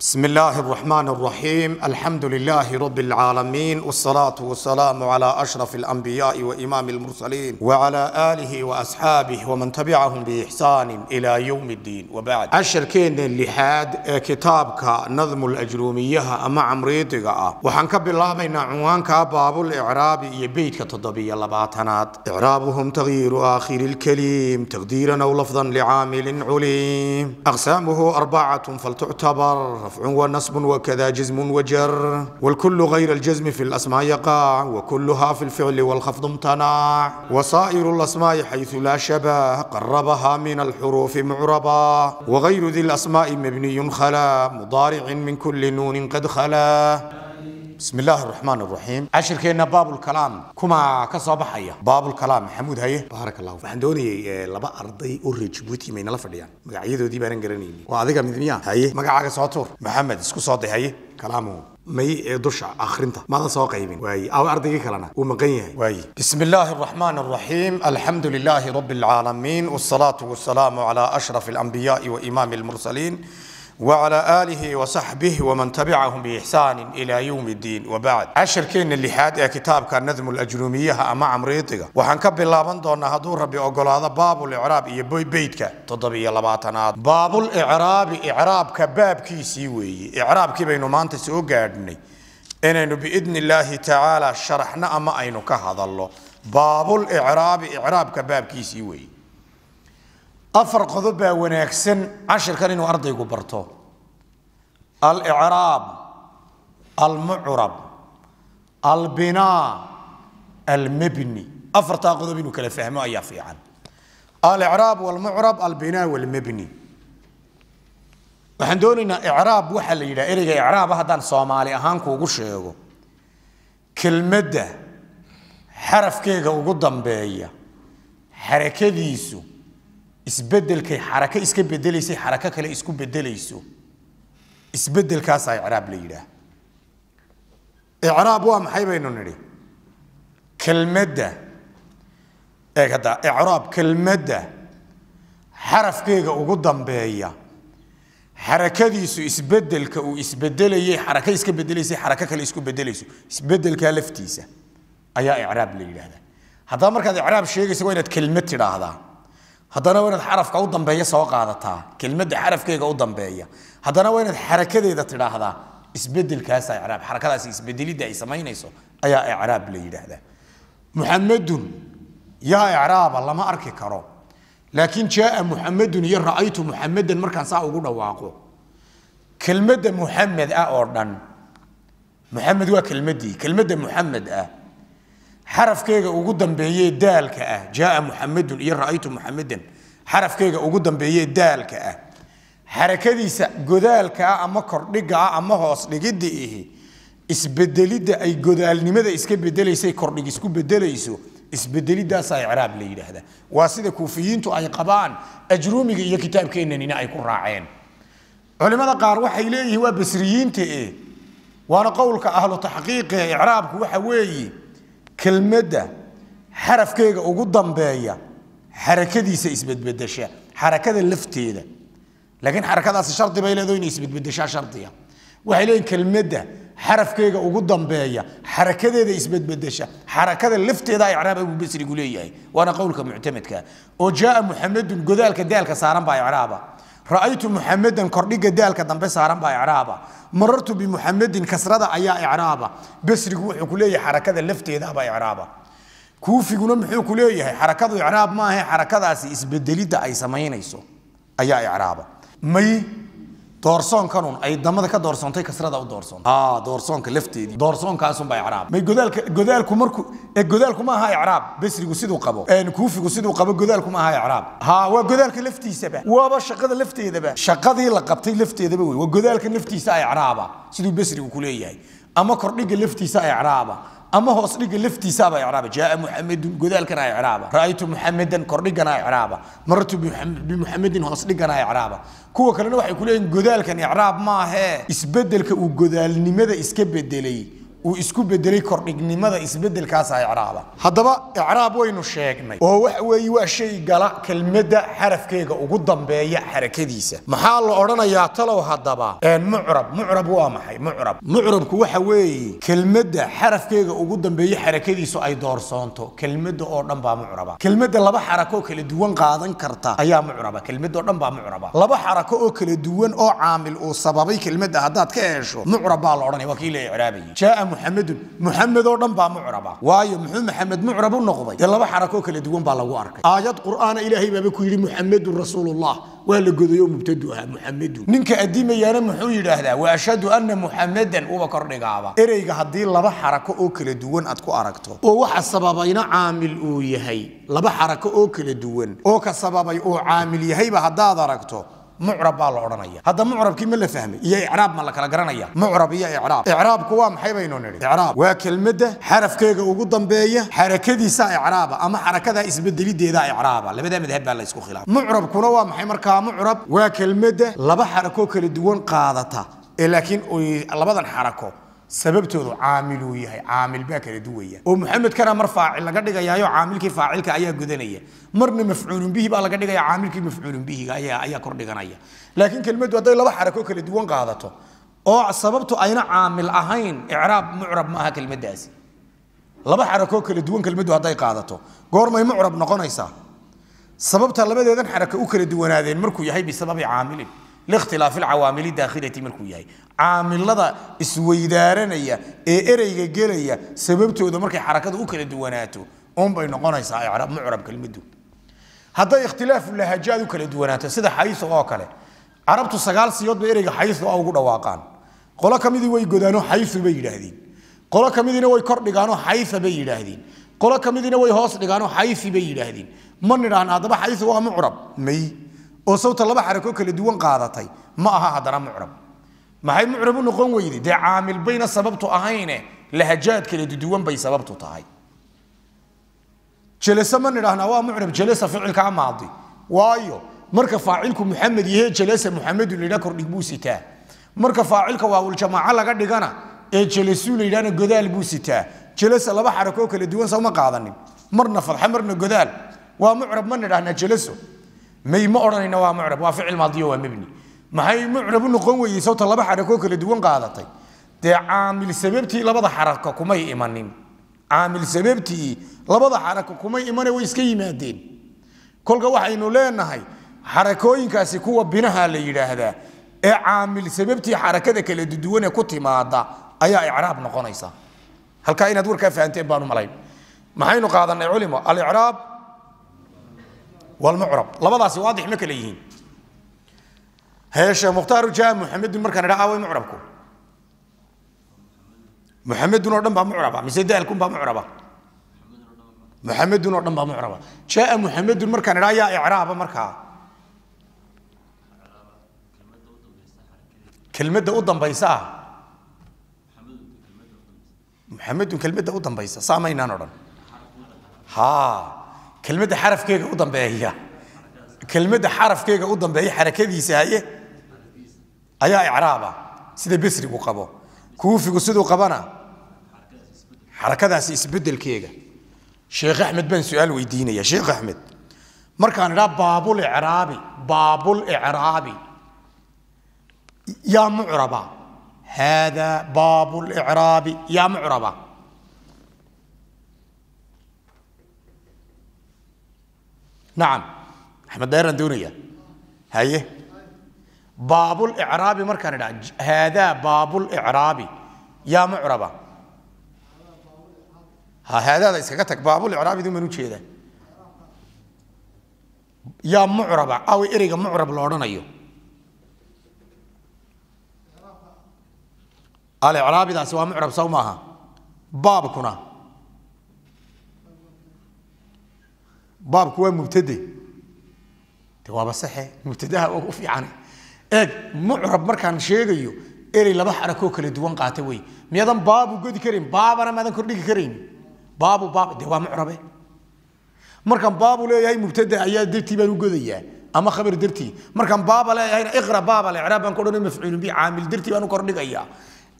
بسم الله الرحمن الرحيم الحمد لله رب العالمين والصلاة والسلام على أشرف الأنبياء وإمام المرسلين وعلى آله وأصحابه ومن تبعهم بإحسان إلى يوم الدين وبعد اللي اللحاد كتابك نظم الأجرومية أما عمريتك وحنك بالله من عنوانك باب الإعراب يبيتك تضبي لباتنات إعرابهم تغيير آخر الكلم تقديرا أو لفظا لعامل عليم أقسامه أربعة فلتعتبر رفع ونصب وكذا جزم وجر والكل غير الجزم في الأسماء يقع وكلها في الفعل والخفض امتنع وصائر الأسماء حيث لا شبه قربها من الحروف معربا وغير ذي الأسماء مبني خلا مضارع من كل نون قد خلا بسم الله الرحمن الرحيم عشر كينا باب الكلام كما كصاب حيا باب الكلام محمود هاي بارك الله فيك عندوني آه، لبا أرضي أورج بوتي من لفريا معيد ودي بارن جرنيني وهذا كم دمية هاي ما قاعد محمد سكو صوت هاي كلامه مي آه، دوشا اخرنتا ما سوا قيمين واي او ارضي كلنا ومقيه واي بسم الله الرحمن الرحيم الحمد لله رب العالمين والصلاه والسلام على اشرف الانبياء وامام المرسلين وعلى آله وصحبه ومن تبعهم بإحسان إلى يوم الدين وبعد عشر كين اللي حاد إيه كتاب كان نذم الأجنومية أما عمريطية وحن كب الله بندونا هدور ربي أقول هذا باب الإعراب إيه بي بيتك تضبي لباتنات باب الإعراب إعراب كباب كيسي وي إعراب كي بينو مانتس وقادني إنا بإذن الله تعالى شرحنا أما أينو كهذا الله باب الإعراب إعراب كباب كيسي وي أفر قذبة ونكسن عشر كان أرض أرضي قبرته الإعراب المعرب البناء المبني أفر تأخذ منه كلا فهمه أي في عن الإعراب والمعرب البناء والمبني وحن دوننا إعراب وحل إلى إرقى إعراب هذا صومالي أهانكو وقشيه كلمة حرف كيغا وقدم بيا حركة ديسو isbedelkay xaraka iska bedelaysay xaraka kale isku bedelayso isbedelkaasaa icraab la yidhaah icraab waa maxay baynu nidhi kelmadda eeg hadda icraab kelmadda xarafkeega ugu dambeeya xarakadiisu isbedelka uu isbedelayay xaraka iska bedelaysay xaraka kale isku bedelayso isbedelkaa laftiisa ayaa icraab la yidhaahdaa haddaba markaad icraab sheegaysa waa inaad kelmad tidhaahdaa هذانا وين الحرف كأوضم بيا سواق هذا تا كلمة الحرف حرف كي كأوضم بيا هذانا وين الحركة دي إذا ترى هذا إسبدل كاسة إعراب حركة هذا إسبدل دي إسمه ينسو أي إعراب لي ده ده محمد يا إعراب الله ما أركي كرو لكن جاء محمد يرأيت رأيت محمد المركان صاعو قلنا واقو كلمة محمد أوردن محمد هو كلمة دي كلمة محمد أه xarafkeyga ugu dambeeye daalka ah jaaa muxamedun iyo ra'aytu muxamedan xarafkeyga ugu dambeeye daalka ah xarakadiisa godaalka ah ama kordhiga ah ama hoos dhigidda ihi isbedelidda ay godaalnimada iska bedelaysay kordhig isku bedelayso isbedelidaasaa icraab la yidhaahdaa waa sida kuufiyiintu ay qabaan ajruumiga iyo kitaabkeennanina ay ku raaceen culimmada qaar waxay leeyihiin waa basriyiinta e waana qowlka ahlu taxqiiqe icraabku waxa weeye كلمدة حرف كيغا او قدام بايا حركة دي سيسبت بدشا حركة اللفتي ده لكن حركة داس شرطي بايلا دوين يسبت بدشا شرطي وحيلين كلمدة حرف كيغا او قدام بايا حركة دي ده بدشا حركة اللفتي ده يعراب ابو بسر يقولي وانا قولك معتمد كا وجاء محمد قدالك دالك صارم باي عرابه ra'aytu muxamadan kordhiga daalka dambe saaran baa icraaba marartu bimuxamadin kasrada ayaa icraaba basrigu wuxuu ku leeyahay xarakada lafteedaaba icraaba kuufiguna muxuu ku leeyahay xarakadu icraab maahe xarakadaasi isbedelidda ay samaynayso ayaa icraaba may doorsoonkanun ay damada ka doorsoontay kasrada u doorsoontay ah doorsoonka lafteedii doorsoonkaasun baa icraab may godaalka godaalku marku ee godaalku ma aha icraab basrigu siduu qabo een kuufigu siduu qabo godaalku ma aha icraab ha waa godaalka laftiisaba waaba shaqada lafteedaba shaqadii la qabtay lafteedaba wey waa godaalka laftiisa icraaba siduu basrigu ku leeyahay ama kordhiga laftiisa icraaba ama hoos dhiga laftiisaaba iraaba jaaa muxamedun godaalkana iraaba ra'aytu muxamedan kordhigana icraaba martu bimuxamedin hoos dhigana iraaba kuwa kalena waxay kuleeyihin godaalkan icraab maahee isbedelka uu godaalnimada iska bedelay uu isku bedelay kordhignimada isbedelkaasa icraaba haddaba icraab waynu sheegnay oo waxa weeye waa shay gala kelmadda xarafkeega ugu dambeeya xarakadiisa maxaa la odhanayaa talow haddaba mucrab mucrab waa maxay mucrab mucrabku waxa weeye kelmadda xarafkeega ugu dambeeya xarakadiisu ay doorsoonto kelmadda oo dhan baa mucraba kelmadda laba xarako kala duwan qaadan karta ayaa mucraba kelmadda oo dhan baa mucraba laba xarako oo kala duwan oo caamil uu sababay kelmadda haddaad ka hesho mucrab baa la odhanaya waa kii la icraabayay محمد محمد أو نبأ معربا واي محمد معرب النقض يلا بحركوك اللي تقوم بالوارك آيات قرآن إلهي بكل محمد رسول الله ولا جذ يوم محمد نك أديم يا محمد هذا وأشهد أن محمدا هو كرن قابا إريج هذي الله بحركة أكل دون أتكو أركته أو واحد سبب ينا عامل أو يهي الله بحركة أكل دون أو كسبب أو عامل يهي بهذا دركته mucrab baa la odhanaya hadda mucrabkii ma la fahmay iyo icraab ma la kala garanaya mucrab iyo icraab icraabku waa maxay baynu nidhi icraab waa kelmadda xarafkeega ugu dambeeya xarakadiisaa icraaba ama xarakadaa isbedelideedaa icraaba labadaa madhab baa la khilaafay mucrabkuna waa maxay markaa mucrab waa kelmadda laba xarakoo kala duwan qaadata ee laakiin labadan xarako sababtoodu caamiluu yahay caamil baa kala duwaya oo muxamedkana mar faacil laga dhigayaayo caamilkii faacilka ayaa gudanaya marna mafcuulun bihi baa laga dhigaya caamilkii mafcuulun bihiga ayaa kordhiganaya laakiin kelmaddu hadday laba xarako kala duwan qaadato oo sababtu ayna caamil ahayn icraab mucrab maaha kelmaddaasi laba xarakoo kala duwan kelmaddu hadday qaadato goormay mucrab noqonaysaa sababta labadeedan xarako u kala duwanaadeen markuu yahay bisababi caamilin لاختلاف العوامل الداخلية ملكو ياي عامل لضا اسويدارن ايا اي اريقا سببتو اذا مركي حركات اوكل الدواناتو اون باي نقونا يسا اعراب معرب كلمدو هادا اختلاف اللهجات اوكل الدواناتو سيدا حيث اوكل عربتو سقال سيود بي اريقا حيث او قد اواقان قولا كميدي وي قدانو حيث بي الهدين قولا كميدي نوي كرد لغانو حيث بي الهدين قولا كميدي نوي هوس لغانو حيث بي الهدين من نران هذا بحيث هو معرب مي وصوت الله بحركه كل دوان قاضتي ما أها هذا معرب ما هي معرب نقوم ويدي ده عامل بين السبب تأهينة لهجات كل دوان بين سبب تطاي جلسة من رهنا وا معرب جلسة في علك عام ماضي وايو مرك فاعلك محمد يه جلسة محمد اللي ذكر لبوسي تا مرك فاعلك واول جماعة على قد غنا إيه جلسوا اللي ذكر جدال بوسي تا جلسة الله بحركه كل دوان سوما قاضني مرنا فضح مرنا جدال ومعرب من رهنا جلسوا may ma odhanayna waa mucrab waa ficil maadiyo waa mebni maxay mucrab u noqon weyey sababta laba xarakoo kala duwan qaadatay dee caamil sababtii labada xaraka kumay imanin caamil sababtii labada xaraka kumay imane way iska yimaadeen kolka waxaynu leenahay xarakooyinkaasi kuwa binaha la yidhaahdaa ee caamil sababtii xarakada kala duduwane ku timaada ayaa icraab noqonaysa halkaa inaad warkaa fahanteen baanu malayn maxaynu qaadanay culimo alraab والمعرب لبداس واضح مكل يهين هيش مختار جاء محمد مركان راعى معربكو محمد نور دنبا معربا مسيد الكم با معربا محمد نور دنبا معربا جاء محمد مركان راعى اعراب مركا كلمة u dambaysaa محمد كلمة u dambaysa saamaynaan odhan ها كلمه حرف كيك قدام بهي كلمه حرف كيك قدام حركة حركتيسا هي ايا اعرابا سيده بسري وقبو كوفي قصدو قبانا حركتها سيسبدل كيك شيخ احمد بن سؤال ويديني يا شيخ احمد مركان راب بابو الاعرابي بابو الاعرابي يا معربه هذا باب الإعرابي يا معربه نعم احنا دايرنا دونية هاي إيه؟ باب الإعرابي مركان هذا باب الإعرابي يا معربة ها هذا ده اسكتك باب الإعرابي دو منو شيء ده يا معربة أو إريق معرب لورنا يو الإعرابي ده سوا معرب سوا ماها باب كنا baabku waa mubtade de waaba saxe mubtadaha ugu fiicane eeg mucrab markaan sheegayo erey laba xarakoo kala duwan qaata wey miyadan baabu godi karayn baabana maadan kordhigi karayn baabu baab de waa mucrabe markaan baabu leeyahay mubtada ayaa dartii baan u godayaa ama khabar dartii markaan baaba leeyahayna iqra baaba licraab baan ku odhanay mafcuulun bi caamil dartii baan u kordhigayaa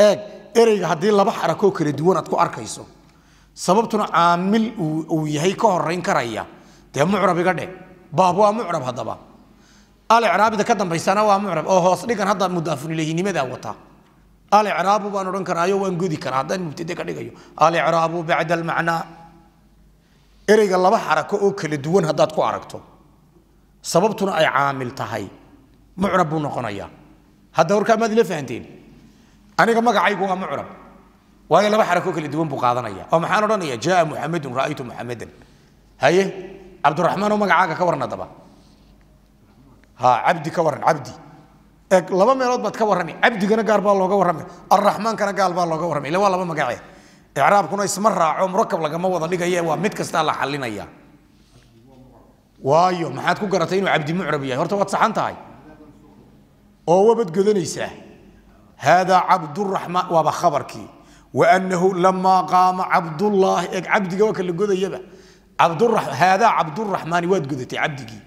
eeg ereyga haddii laba xarakoo kala duwan aad ku arkayso sababtuna caamil uu yahay ka horayn karaya دي معرب يقعد بابو آه معرب هذا با آل عرب إذا كذا بيسانا هو معرب أوه أصلي كان هذا مدافن له هني ماذا وطا آل عرب وانو رن كرايو وان جودي كان هذا مبتدي كان يجيو آل عرب بعد المعنى إريج الله بحركة أكل دون هذا تكو عركته سببتنا أي عامل تهاي معرب ونقنايا هذا هو كم ذي لفهمتين أنا كم قاعد آه معرب وأنا لا بحركة أكل دون بقاضنايا أو محانو رن جاء محمد رأيت محمد هيه عبد الرحمن وما جعاك كورنا دبا ها عبدي كورن عبدي اك لبا ما يرد بات عبدي كنا قارب الله كورمي الرحمن كنا قارب الله كورمي لو لبا ما جعي إعراب كنا اسم مرة عم ركب لقى موضة اللي جاية وامد كست الله حلينا يا وايو ما حد كوكرتين وعبدي معربي يا هرتوا تصحن تاي أو بتجدني سه هذا عبد الرحمن وبخبرك وأنه لما قام عبد الله عبدي جوك اللي جود يبه عبد الرحمن هذا عبد الرحمن واد قدتي عبدكي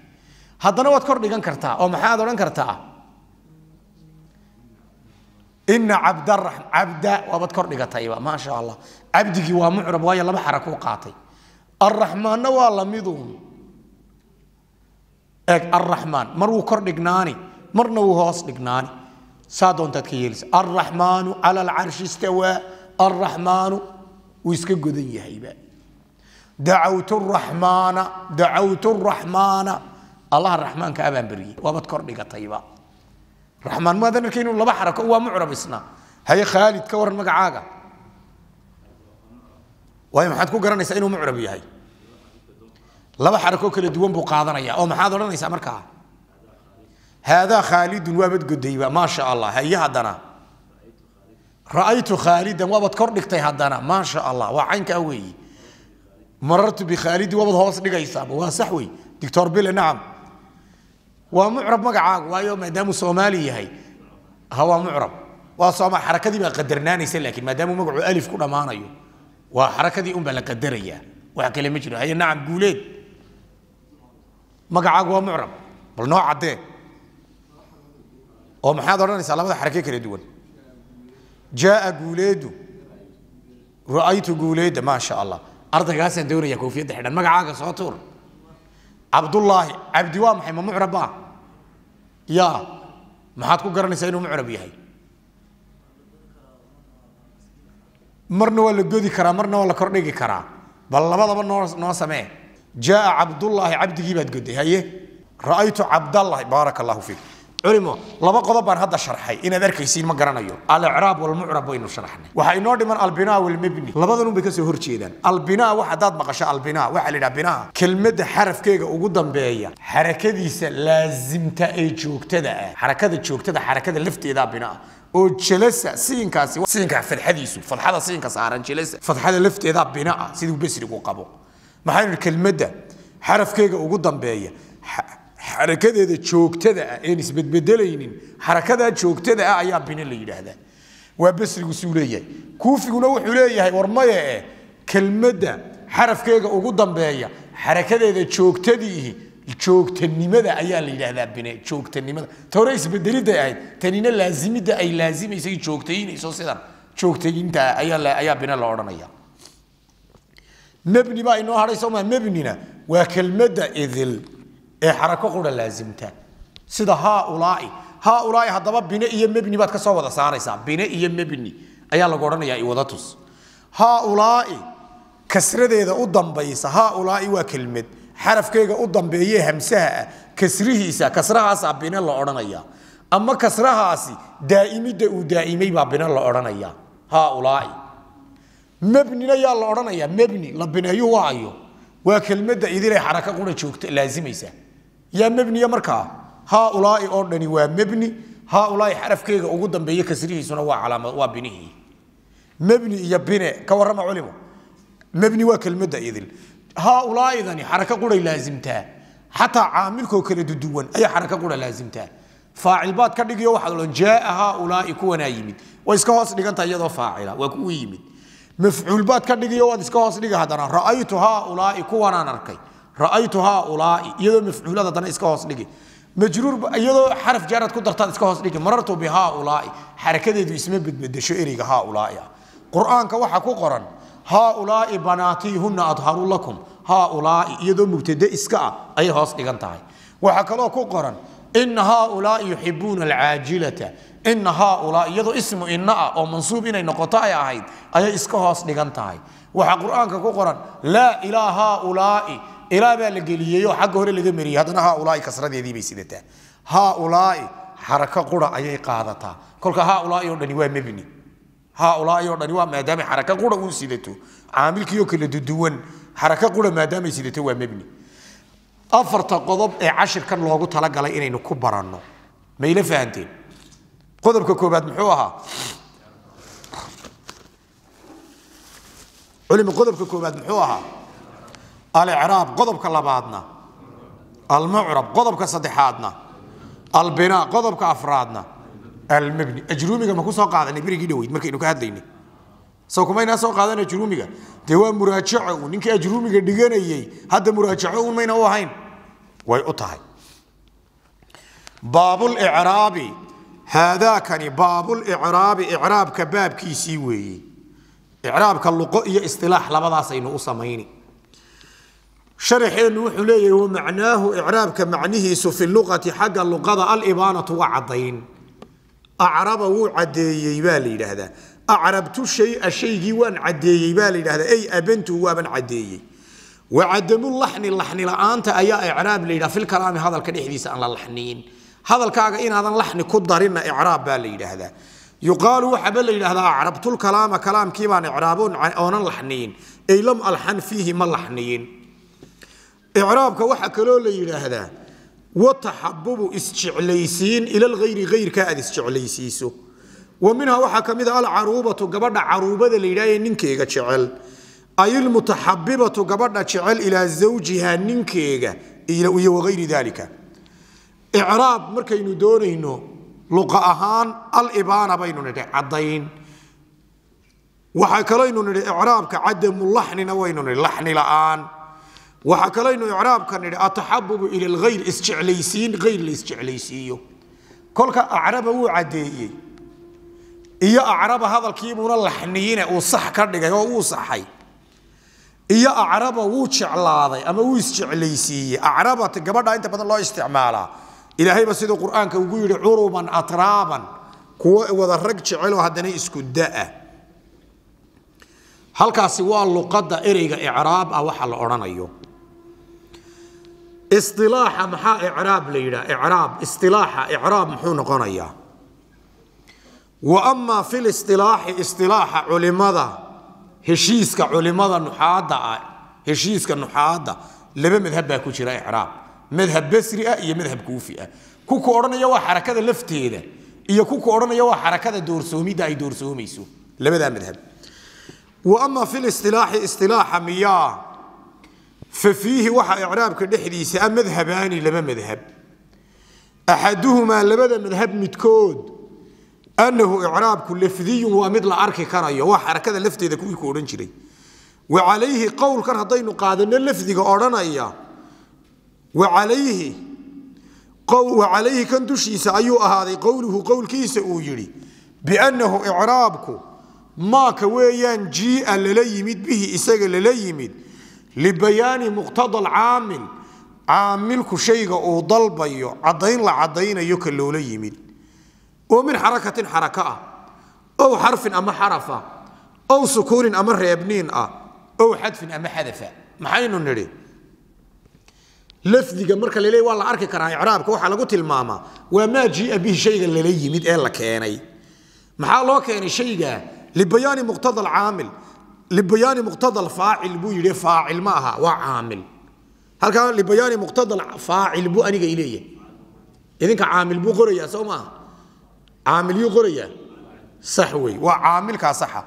هذا نواد كور ديغان كرتا او ما هذا كرتا إن عبد الرحمن عبد وابد كور ديغتاي ما شاء الله عبدكي ومعرب ويا الله بحرك وقاطي الرحمن والله ميدون اك الرحمن مرو كور ديغناني مرنا هوس ديغناني سادون تدكيلس الرحمن على العرش استوى الرحمن ويسكا غدن يهيبه دعوت الرحمن دعوت الرحمن الله الرحمن كابان بري وبتكر لك طيبه الرحمن ماذا نكين الله بحرك هو معرب اسنا هي خالد كور المقعاقة وهي ما حد كوكرا نسأينه معرب يا هي لا بحرك كل دوام بقاضنا يا أو ما حد ولا نسأ مركها هذا خالد وابد قديبة ما شاء الله هيا هدنا رأيت خالد وابد كور لك ما شاء الله وعينك أوي مررت بخالد وابد هوس نجايسا وصحوي دكتور بيل نعم ومعرب مقعا ويوم ما دام صومالي هي هو معرب وصوم حركة حركتي ما قدرناني سن لكن ما دام ألف كنا ما نيو وحركة دي أم بلا قدرية وعقل مجرى هي نعم قوليد مقعا ومعرب بل نوع عدي أو محاضرني سلام هذا حركة كده دول جاء قوليد رأيت قوليد ما شاء الله ardaygaasaan doonaya koofiyadda xidhan magacaaga soo tuur cabdullaahi cabdi waa maxay ma mucrab ah maxaad ku garanaysaa inuu mucrab yahay marna waa la godi karaa marna waa la kordhigi karaa bal labadaba noo noo samee jaaa cabdullaahi cabdigii baad goday haye ra'aytu cabdallahi baaraka allahu fiik علمه لما قدبر هذا شرحي إن ذلك يصير ما قرنا يوم الإعراب والمعرب وينو شرحنا وحينو دمن البناء والمبني لما ذنو بكسي هرشي ذن البناء واحد ذات مقشة البناء وعلى بناء كلمة حرف كيغة وقدم بيئية حركة ديسة لازم تأي تأيجوك تدعى حركة ديسوك تدعى حركة لفت إذا بناء و جلسة سين كاسي سين كاسي في الحديث فضحة سين كاسي عران جلسة فضحة لفت إذا بناء سيدو بسري قو قابو ما حين الكلمة حرف كيغة وقدم بيئية xarakadeeda joogtada ah een isbedbedelaynin xarakadaa joogtada ah ayaa bine la yidhaahdaa waa basrigu suu leeyahay kuufiguna wuxuu leeyahay war maye e kelmadda xarafkeega ugu dambeeya xarakadeeda joogtadiihi joogtanimada ayaa la yidhaahdaa bine joogtanimada ta hore isbedeliday ahayd tanina laazimidda ay laasimaysay joogtayinayso sidan joogtayinta ayaa ayaa bine la odhanaya mebni baa inoo hadhay soo maa mebnina waa kelmadda idil ee xarako qura laazimta sida haaulaa'i haaulaa'i haddaba bine iyo mebni baad ka soo wada saaraysaa bine iyo mebni ayaa lagu odhanayaa iwada tus haaulaa'i kasradeeda u dambaysa haaulaa'i waa kelmad xarafkeyga u dambeeye hamsaha ah kasrihiisa kasrahaasaa bine la odhanayaa ama kasrahaasi daa'imidda uu daa'imay baa bine la odhanayaa haaulaa'i mebnina yaa la odhanayaa mebni la bineeyu waayo waa kelmadda idilay xarako qura joogta laazimaysaa yaa mabniya markaa haaulaai oo dhani waa mabni haaulaai xarafkeyga ugu dambeeye kasrihiisuna waa calaamad waa binihii mabni iyo bine ka warrama culimo mabni waa kelmadda idil haaulaaidani xaraka quray laasimtaa xataa caamilkoo kala duduwan ayaa xaraka qura laasimtaa faacil baad ka dhigiyo waxaad odhan jaaa haaulaai kuwanaa yimid way iska hoos dhiganta iyadoo faacila waa kuwii yimid mafcuul baad ka dhigiyo waad iska hoos dhiga haddana ra'aytu haaulaai kuwanaan arkay رأيت هؤلاء يدو مفعولة دانا اسكا هوس دغي مجرور يدو حرف جارت كو درتا اسكا هوس دغي مررت بهؤلاء دو اسمه بدبدشو اريغا هؤلاء قرآن waxa ku قرآن هؤلاء بناتي هن اطهر لكم هؤلاء يدو مبتدا اسكا اي هوس dhigan tahay waxa kale oo ku إن هؤلاء يحبون العاجلة إن هؤلاء يدو اسم إناء أو منصوب إناء نقطاء أي أهيد أي إسكهوس لغنتهاي وحا كو قرآن لا إلى هؤلاء إلى إلا بالجلية حق هوري اللي جمري هذا نها أولاي كسرة ذي بيسيدته أولاي حركة قرة أي تا كل كها أولاي يودني وين مبني ها هؤلاء يردني ما دام حركة قرة ونسيدته عامل كيو كل ددوان حركة قرة ما دام وين مبني أفرت قضب إيه، عشر كان لوجو تلاقى لي إنه كبرانه ما يلف عندي قضب كوبات محوها علم قضب كوبات محوها الإعراب قضب كلبادنا المعرب قضب كصدحادنا البناء قضب كأفرادنا المبني أجرومي كما كسو قاعدة نبري كدويد مركي نكاد ديني سو كما ينا سو قاعدة أجرومي تيوا مراجعة ونك أجرومي كدقانا يي هذا مراجعة وما ينا وهين ويقطعي باب الإعراب هذا كان باب الإعراب إعراب كباب كيسيوي إعراب إعراب كاللقاء إصطلاح لبضع سينو أصميني شرح انه وحلي ومعناه اعراب كمعنيه في اللغه حق اللغه الابانه وعضين اعرب وعدي يبالي لهذا اعربت شيء الشيء وان عدي يبالي لهذا اي ابنت وابن عدي وعدم اللحن اللحن لا أي اعراب لي في الكلام هذا الكريح الكدحديس ان اللحنين هذا الكاغا ان هذا اللحن كدرنا اعراب بالي لهذا يقال وحبل الى اعربت الكلام كلام كيما اعراب عن اون اللحنين اي لم الحن فيه ما اللحنين إعرابك وحك لولا يلاهذا وتحببوا استعليسين إلى الغير غير كأد استعليسيسو ومنها وحك مذا العروبة قبرنا عروبة للاية ننكيغة شعل أي المتحببة قبرنا شعل إلى زوجها ننكيغة إلى وغير ذلك إعراب مركين دورين لغة أهان الإبانة بيننا عضين وحكرين إعراب كعدم اللحن نوين اللحن الآن وحكى لنا إعراب كان أتحبب إلى الغير إسجعليسين غير الإسجعليسيو كلك أعرب هو عدي إيا أعرب هذا الكيبون اللحنيين وصح صح كرده أو صحي إيا أعرب هو شعلا أما هو إسجعليسي أعرب تقبر أنت بدل الله استعماله إلى هاي بس إذا القرآن كيقول عروبا أترابا كو وذا الرجع علو هدني إسكو الداء هل كاسوا اللقدة إريق إعراب أو حل أرانيو اصطلاحا محا إعراب ليلا إعراب اصطلاحا إعراب محون قنيا وأما في الاصطلاح اصطلاح علماء هشيس كعلماء نحادا هشيس نحادا لب مذهب رأي إعراب مذهب بسري أي مذهب كوفي كوكو أرنا يوا حركة اللفت هيدا إيا كوكو أرنا يوا حركة دور سومي داي دور سومي سو ذا مذهب وأما في الاصطلاح اصطلاح مياه ففيه waxaa icraabka dhexdiisa a madhabaani laba madhab axaduhumaa labada madhab midkood annahu icraabku lafdiyun waa mid la arki karayo waa xarakada lafteeda kuwii ku odhan jiray wacalayhi qowlkan haddaynu qaadano lafdiga odhanaya wacalayhi wacalayhi kan dushiisa ayuu ahaaday qowluhu qowlkiisa uu yidhi biannahu icraabku maaka weeyaan jii'a lala yimid bihi isaga lala yimid لبيان مقتضى العامل عاملك شيء او ضلب عضين لعضين يكلو يمين ومن حركة حركة او حرف اما حرفة او سكون اما ريبنين او حدف اما حذفة ما حين نري لفظ ديجا اللي والله اركي كرا اعرابك وحا لقوت الماما وما جيء به شيء اللي يمين الا كاني ما حالو يعني شيء لبيان مقتضى العامل لبيان مقتضى الفاعل بو يلي فاعل ماها وعامل هل كان لبيان مقتضى الفاعل بو أنيق إليه إذن كعامل بو قرية سوما عامل يو قرية صحوي وعامل كا صحا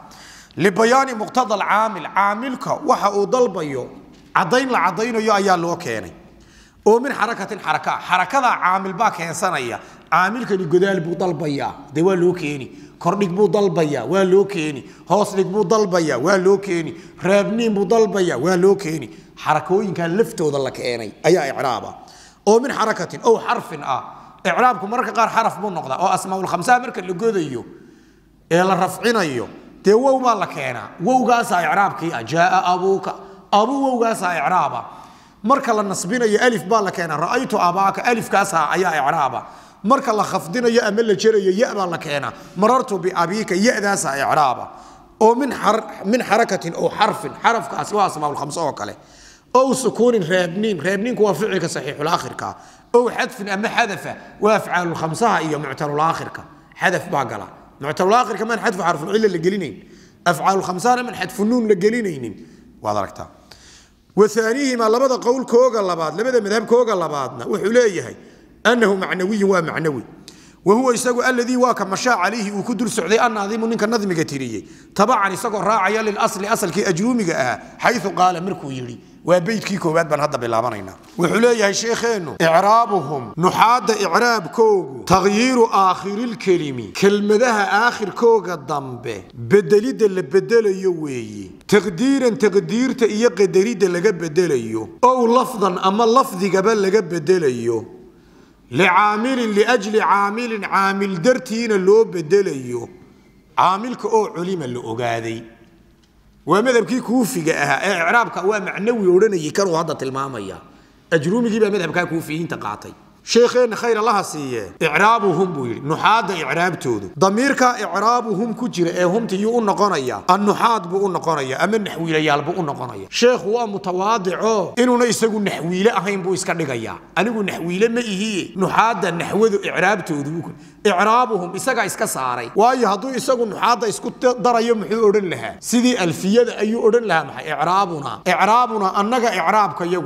لبيان مقتضى العامل كا وحا ضلب يو عضين لعضين يو أيا لو كيني oo حركه حركه حركة عامل caamilbaa keensanaya عامل كا يقول لبو dee waa لو كيني kordhig buu dalbayaa waa loo keeni hoosdhig buu dalbayaa waa loo keeni raabniin buu dalbayaa waa loo keeni xarakooyinkan laftooda la keenay ayaa icraaba oo min xarakatin ow xarfin ah icraabku mararka qaar xaraf buu noqdaa oo asmaaul khamsaha marka la godayo ee la rafcinayo dee wow baa la keenaa wowgaasaa icraabkii ah jaaa abuuka abuu wowgaasaa icraaba marka la nasbinayo alif baa la keenaa ra'aytu abaaka alifkaasaa ayaa icraaba marka الله خفضنا يا la يا يا baa la مررت بأبيك يا يا icraaba oo أو من حر من حركة أو حرف حرف asmaul khamsa الخمسة وكله أو سكون رابنين رابنين كوا فعلك صحيح الآخر كا أو حذف أما حذف وأفعال الخمسة هي معتر الآخر كا حذف باقلا معتر الآخر كمان حذف حرف اللي لقلينين أفعال الخمسة من حذف النون لقلينين وذلك وثانيهما لبدا قول كوغا لبعض لبدا مذهب كوغا لبعضنا وحليه هي أنه معنوي ومعنوي وهو يسأل الذي واك مشاء عليه وكدر سعدي نظيم منك النظم كتيريه طبعا يسأل راعي للأصل أصل كي أجرومي حيث قال مركو يلي وبيت كيكو بعد بن هذا بالامرنا يا شيخين إعرابهم نحاد إعراب كوغو تغيير آخر الكلمة كلمتها آخر كوغا الضمبة بدليد اللي بدل يوي تقديرا تقدير تقدير قدريد اللي قبل يو أو لفظا أما لفظي قبل اللي قبل يو licaamilin liajli caamilin caamil dartiina loo bedelayo caamilka oo culima la ogaaday waa madhabkii kuufiga ahaa ee icraabka waa macnawi odhanayay kanuu hadda tilmaamaya ajruumigii baa madhabkaa kuufiyiinta qaatay شيخين خير الله سيه إعرابهم بويل نحاد إعراب تودو ضميرك إعرابهم كجر إهم إيه تيو النقرة يا النحاد بو النقرة أمن نحويلة يا البو النقرة شيخ هو متواضع إنه نيسقون نحويلة أهين بو إسكندرية أنا قو نحويلة ما هي إيه. نحاد النحوذ إعراب تودو إعرابهم إسقى إسكا ساري وأي هادو إسقى هذا إسقى درا يوم حيورن لها سيدي ألفية أي أورن لها محي إعرابنا إعرابنا أنك إعراب كيجو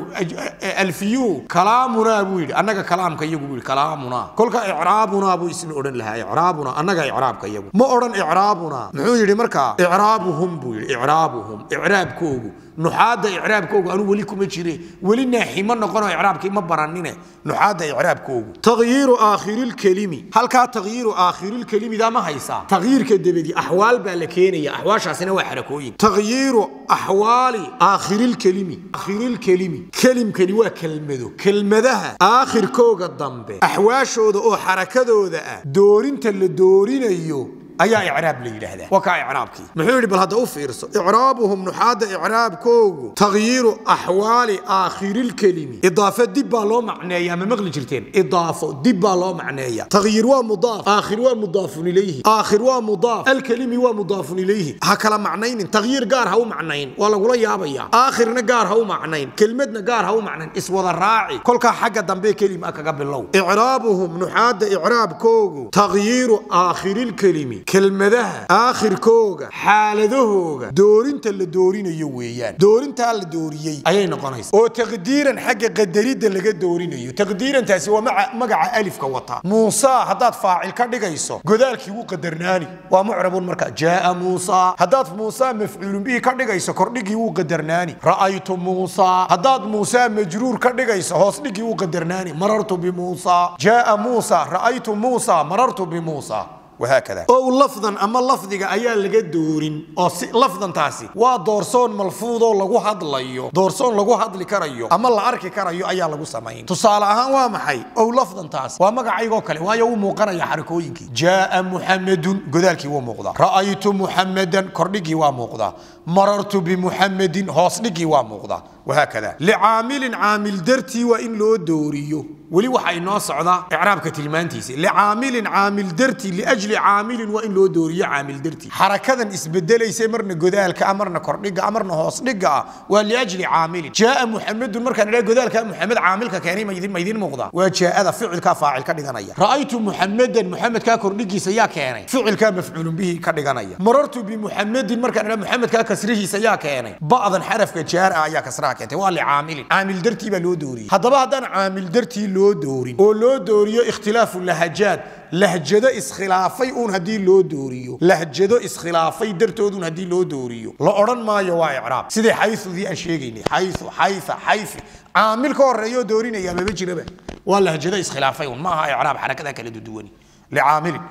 ألفيو كلامنا بويد أنك كلام كيجو كلامنا كل إعرابنا أبو إسن أورن لها إعرابنا أنك إعراب كيجو ما أورن إعرابنا محيو مركا إعرابهم بويد إعرابهم إعراب كوجو نحادة إعراب كوغو أنو ولي كومي جيري ولي ناحي إعراب كي مبرانيني نحادة إعراب كوغو تغيير آخر الكلمة هل كا تغيير آخر الكلمة دا ما هيسا تغيير كدبي دي أحوال بالكيني أحواش عسنا وحركوين تغيير أحوال آخر الكلمة آخر الكلمة كلم كلمة كلمة دو كلمة ده آخر كوغا الضمبي أحواش أو حركة دو دورين تل دورين أيو ayaa icraab la yidhaahdaa waa kaa muxuu yidhi bal hadda u fiirso icraabuhum nuxaadda icraabkoogu takhyiiru axwaali aakhiriilkelimi idaafo dib baa loo macneeya ama maqli jirteen idaafo dib baa loo macneeya takhyiir waa mudaaf aakhir waa mudaafun ilayhi aakhir waa mudaaf alkelimi waa mudaafun ilayhi ha kala macnaynin takhyiir gaar ha u macnayn waa lagula yaabaya aakhirna gaar ha u macnayn kelmadna gaar ha u macnayn iswada raaci kolkaa xagga dambe kelima kaga bilow icraabuhum nuxaadda icraabkoogu takhyiiru aakhiriilkelimi كلمة ذه آخر كوجا حال ذهوجا دور أنت اللي دورين يويان دور أنت على دوريي أيين قنايس أو تقديرا حق قدريد اللي قد دورين يو تقديرا تاسي ومع مجع ألف كوطا موسى هذا فاعل كذا جيسو جذالك هو قدرناني ومعرب المركا جاء موسى هذا موسى مفعول به كذا جيسو كرديك هو قدرناني رأيت موسى هذا موسى مجرور كذا جيسو هصنيك هو قدرناني مررت بموسى جاء موسى رأيت موسى مررت بموسى وهكذا أو لفظا أما لفظك أيا لغا دورين أو لفظا تاسي وا دورسون ملفوظ أو لغو حدليو دورسون لغو حدلي كريو أما لا أركي كريو أيا لغو سمين تصال أهان وا محي أو لفظا تاسي وا مغعيغو كلي وا يو موقنا يا حركوينكي جاء محمد غدالكي وا موقدا رأيت محمدا كردغي وا موقدا مررت بمحمد هاسنقي ومغضى وهكذا لعامل عامل درتي وإن لو دوري ولي وحي ناس عضا كتلمان تلمانتيسي لعامل عامل درتي لأجل عامل وإن لو دوري عامل درتي حركة إسبدالي سيمرن قذالك أمرنا كرنقا أمرنا هاسنقا ولأجل عامل جاء محمد المركان لأجل قذالك محمد عامل كاني ميدين ميدين مغضى وجاء هذا فعل كفاعل كنغانية رأيت محمدا محمد كاكرنقي سيا كاني فعل كمفعول به كنغانية مررت بمحمد المركان لأجل محمد كاكر كسرجي سياك يعني بعض الحرف في الشارع يا كسراك يعني توالي عامل عامل درتي بلو دوري هذا بعض عامل درتي لو دوري ولو دوري اختلاف اللهجات لهجة إسخلافي أون هدي لو دوريو لهجة إسخلافي درتو دون هدي لو دوريو لأران ما يوا إعراب سيدي حيث ذي أشيغيني حيث حيث حيث عامل كور ريو دورين يا مبجر بي واللهجة ده إسخلافي أون ما ها إعراب حركة ذاك اللي دواني لعامل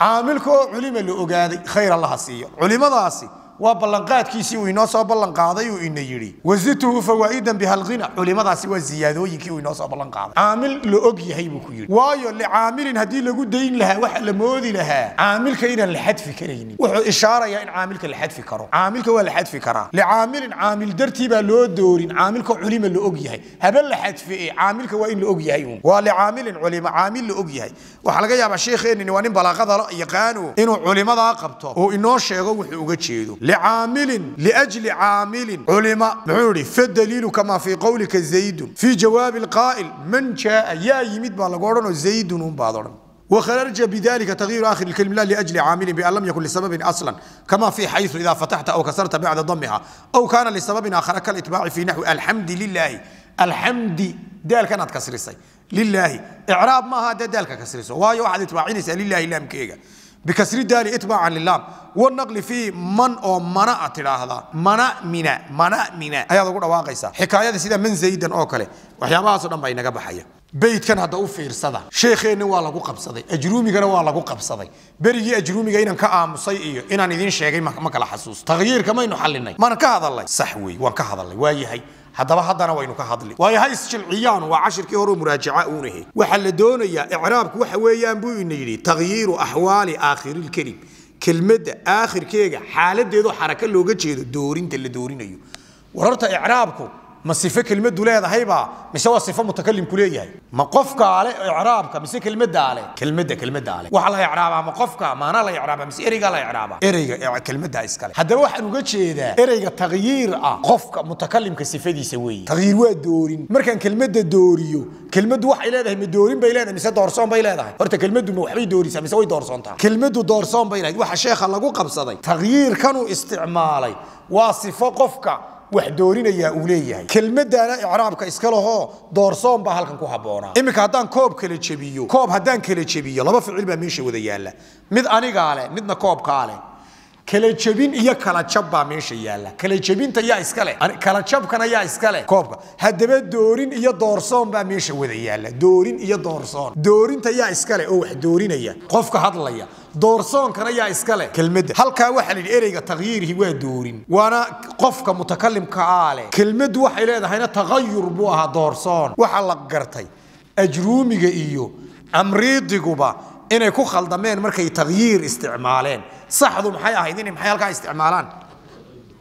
عامل كو علم اللي أقادي خير الله سيئ علم ذاسي waa ballanqaadkiisii uu inoo soo ballanqaaday uu ina yidhi wasituhu fawaa'idan bihalqina culimadaasi waa ziyaadooyinkii uu inoo soo ballanqaaday caamil la og yahay buu ku yidhi waayo licaamilin haddii lagu dayn lahaa waxa la moodi lahaa caamilka inaan la xadfi karaynin wuxuu ishaarayaa in caamilka la xadfi karo caamilka waa la xadfi karaa licaamilin caamil dartii baa loo doorin caamilka culima la og yahay habe la xadfe caamilka waa in la og yahay uun waa licaamilin culima caamil la og yahay waxaa laga yaabaa sheekheenini waa nin balaaqada yaqaano inuu culimadaa qabto oo inoo sheego wuxuu uga jeedo لعامل لأجل عامل علماء معوري فالدليل كما في قولك زيد في جواب القائل من شاء يا يمد بالقرن زيد بعضهم وخرج بذلك تغيير آخر الكلمة لا لأجل عامل بأن لم يكن لسبب أصلا كما في حيث إذا فتحت أو كسرت بعد ضمها أو كان لسبب آخر كالإتباع في نحو الحمد لله الحمد ذلك كانت كسرسي لله إعراب ما هذا ذلك كسرسي وهي واحد إتباعين لله لام كيغا بكسر الدال اتباعا للام ونقل في من او منا اتلا هذا منا منا منا منا ايا دغه واقيسا حكايه سيده من زيد اوكالي كله وحيا ما سو دمباي نغه بيت كان هذا اوفير سدا شيخي نوالا وا لاغو اجرومي غنا وا لاغو قبسداي بري اجرومي غا انن كا امساي ايو انان ادين شيغي ما حسوس تغيير كما انه حلني ما كان هذا الله صحوي وان كان هذا الله وايهي هذا واحد دنا وينو كهادلي ويا هاي سجل عيان وعشر كهور مراجعة أونه وحل دوني يا إعراب كوحوي ينبو ينجري تغيير أحوال آخر الكريم كلمة آخر كيجا حالة ده حركة لوجة شيء دورين تل دورين أيو ورطة إعرابكو ما صفة كلمة دولية ده هيبا مش هو صفة متكلم كلية هي يعني. ما قفك على إعراب كمسي كلمة ده عليه كلمة ده كلمة ده عليه وحلا إعرابها ما قفك ما أنا لا إعرابها مسي إريجا لا إعرابها إريجا كلمة إيه ده إسكالي هذا واحد نقولش إذا إريجا تغيير آه قفك متكلم كصفة دي سوي تغيير واحد دورين مركن كلمة ده دوريو كلمة ده واحد إلها ده مدورين بيلها ده مسي دارسون بيلها ده أرتك كلمة ده واحد دوري سامي سوي دارسون تها كلمة ده دارسون بيلها واحد شيخ الله جو قبصة ده تغيير كانوا استعمالي وصفة قفك وحدورين يا أولي يا كلمة أنا إعراب كإسكالو هو دور صوم بهالكن كوها بونا إمك هدان كوب كل بيو كوب هدان كل بيو لا بفعل ما مشي وذي يلا مد أنا قاله مدنا كوب قاله kala jabin iyo kala jab baa meesha yaalla kala jabinta yaa iskaleh kala jabkana yaa iska leh koobka haddaba doorin iyo doorsoon baa meesha wada yaalla doorin iyo doorsoon doorinta yaa iska leh oo wax doorinaya qofka hadlaya doorsoonkana yaa iska leh kelmadda halkaa waxaa la ereyga takyiirhi waa doorin waana qofka mutakalimka a leh kelmaddu waxay leedahayna tagayur buu ahaa doorsoon waxaa la gartay ajruumiga iyo amriidiguba inay ku khaldameen markay takhyiir isticmaaleen saxdu maxay ahayd inay maxay halkaa isticmaalaan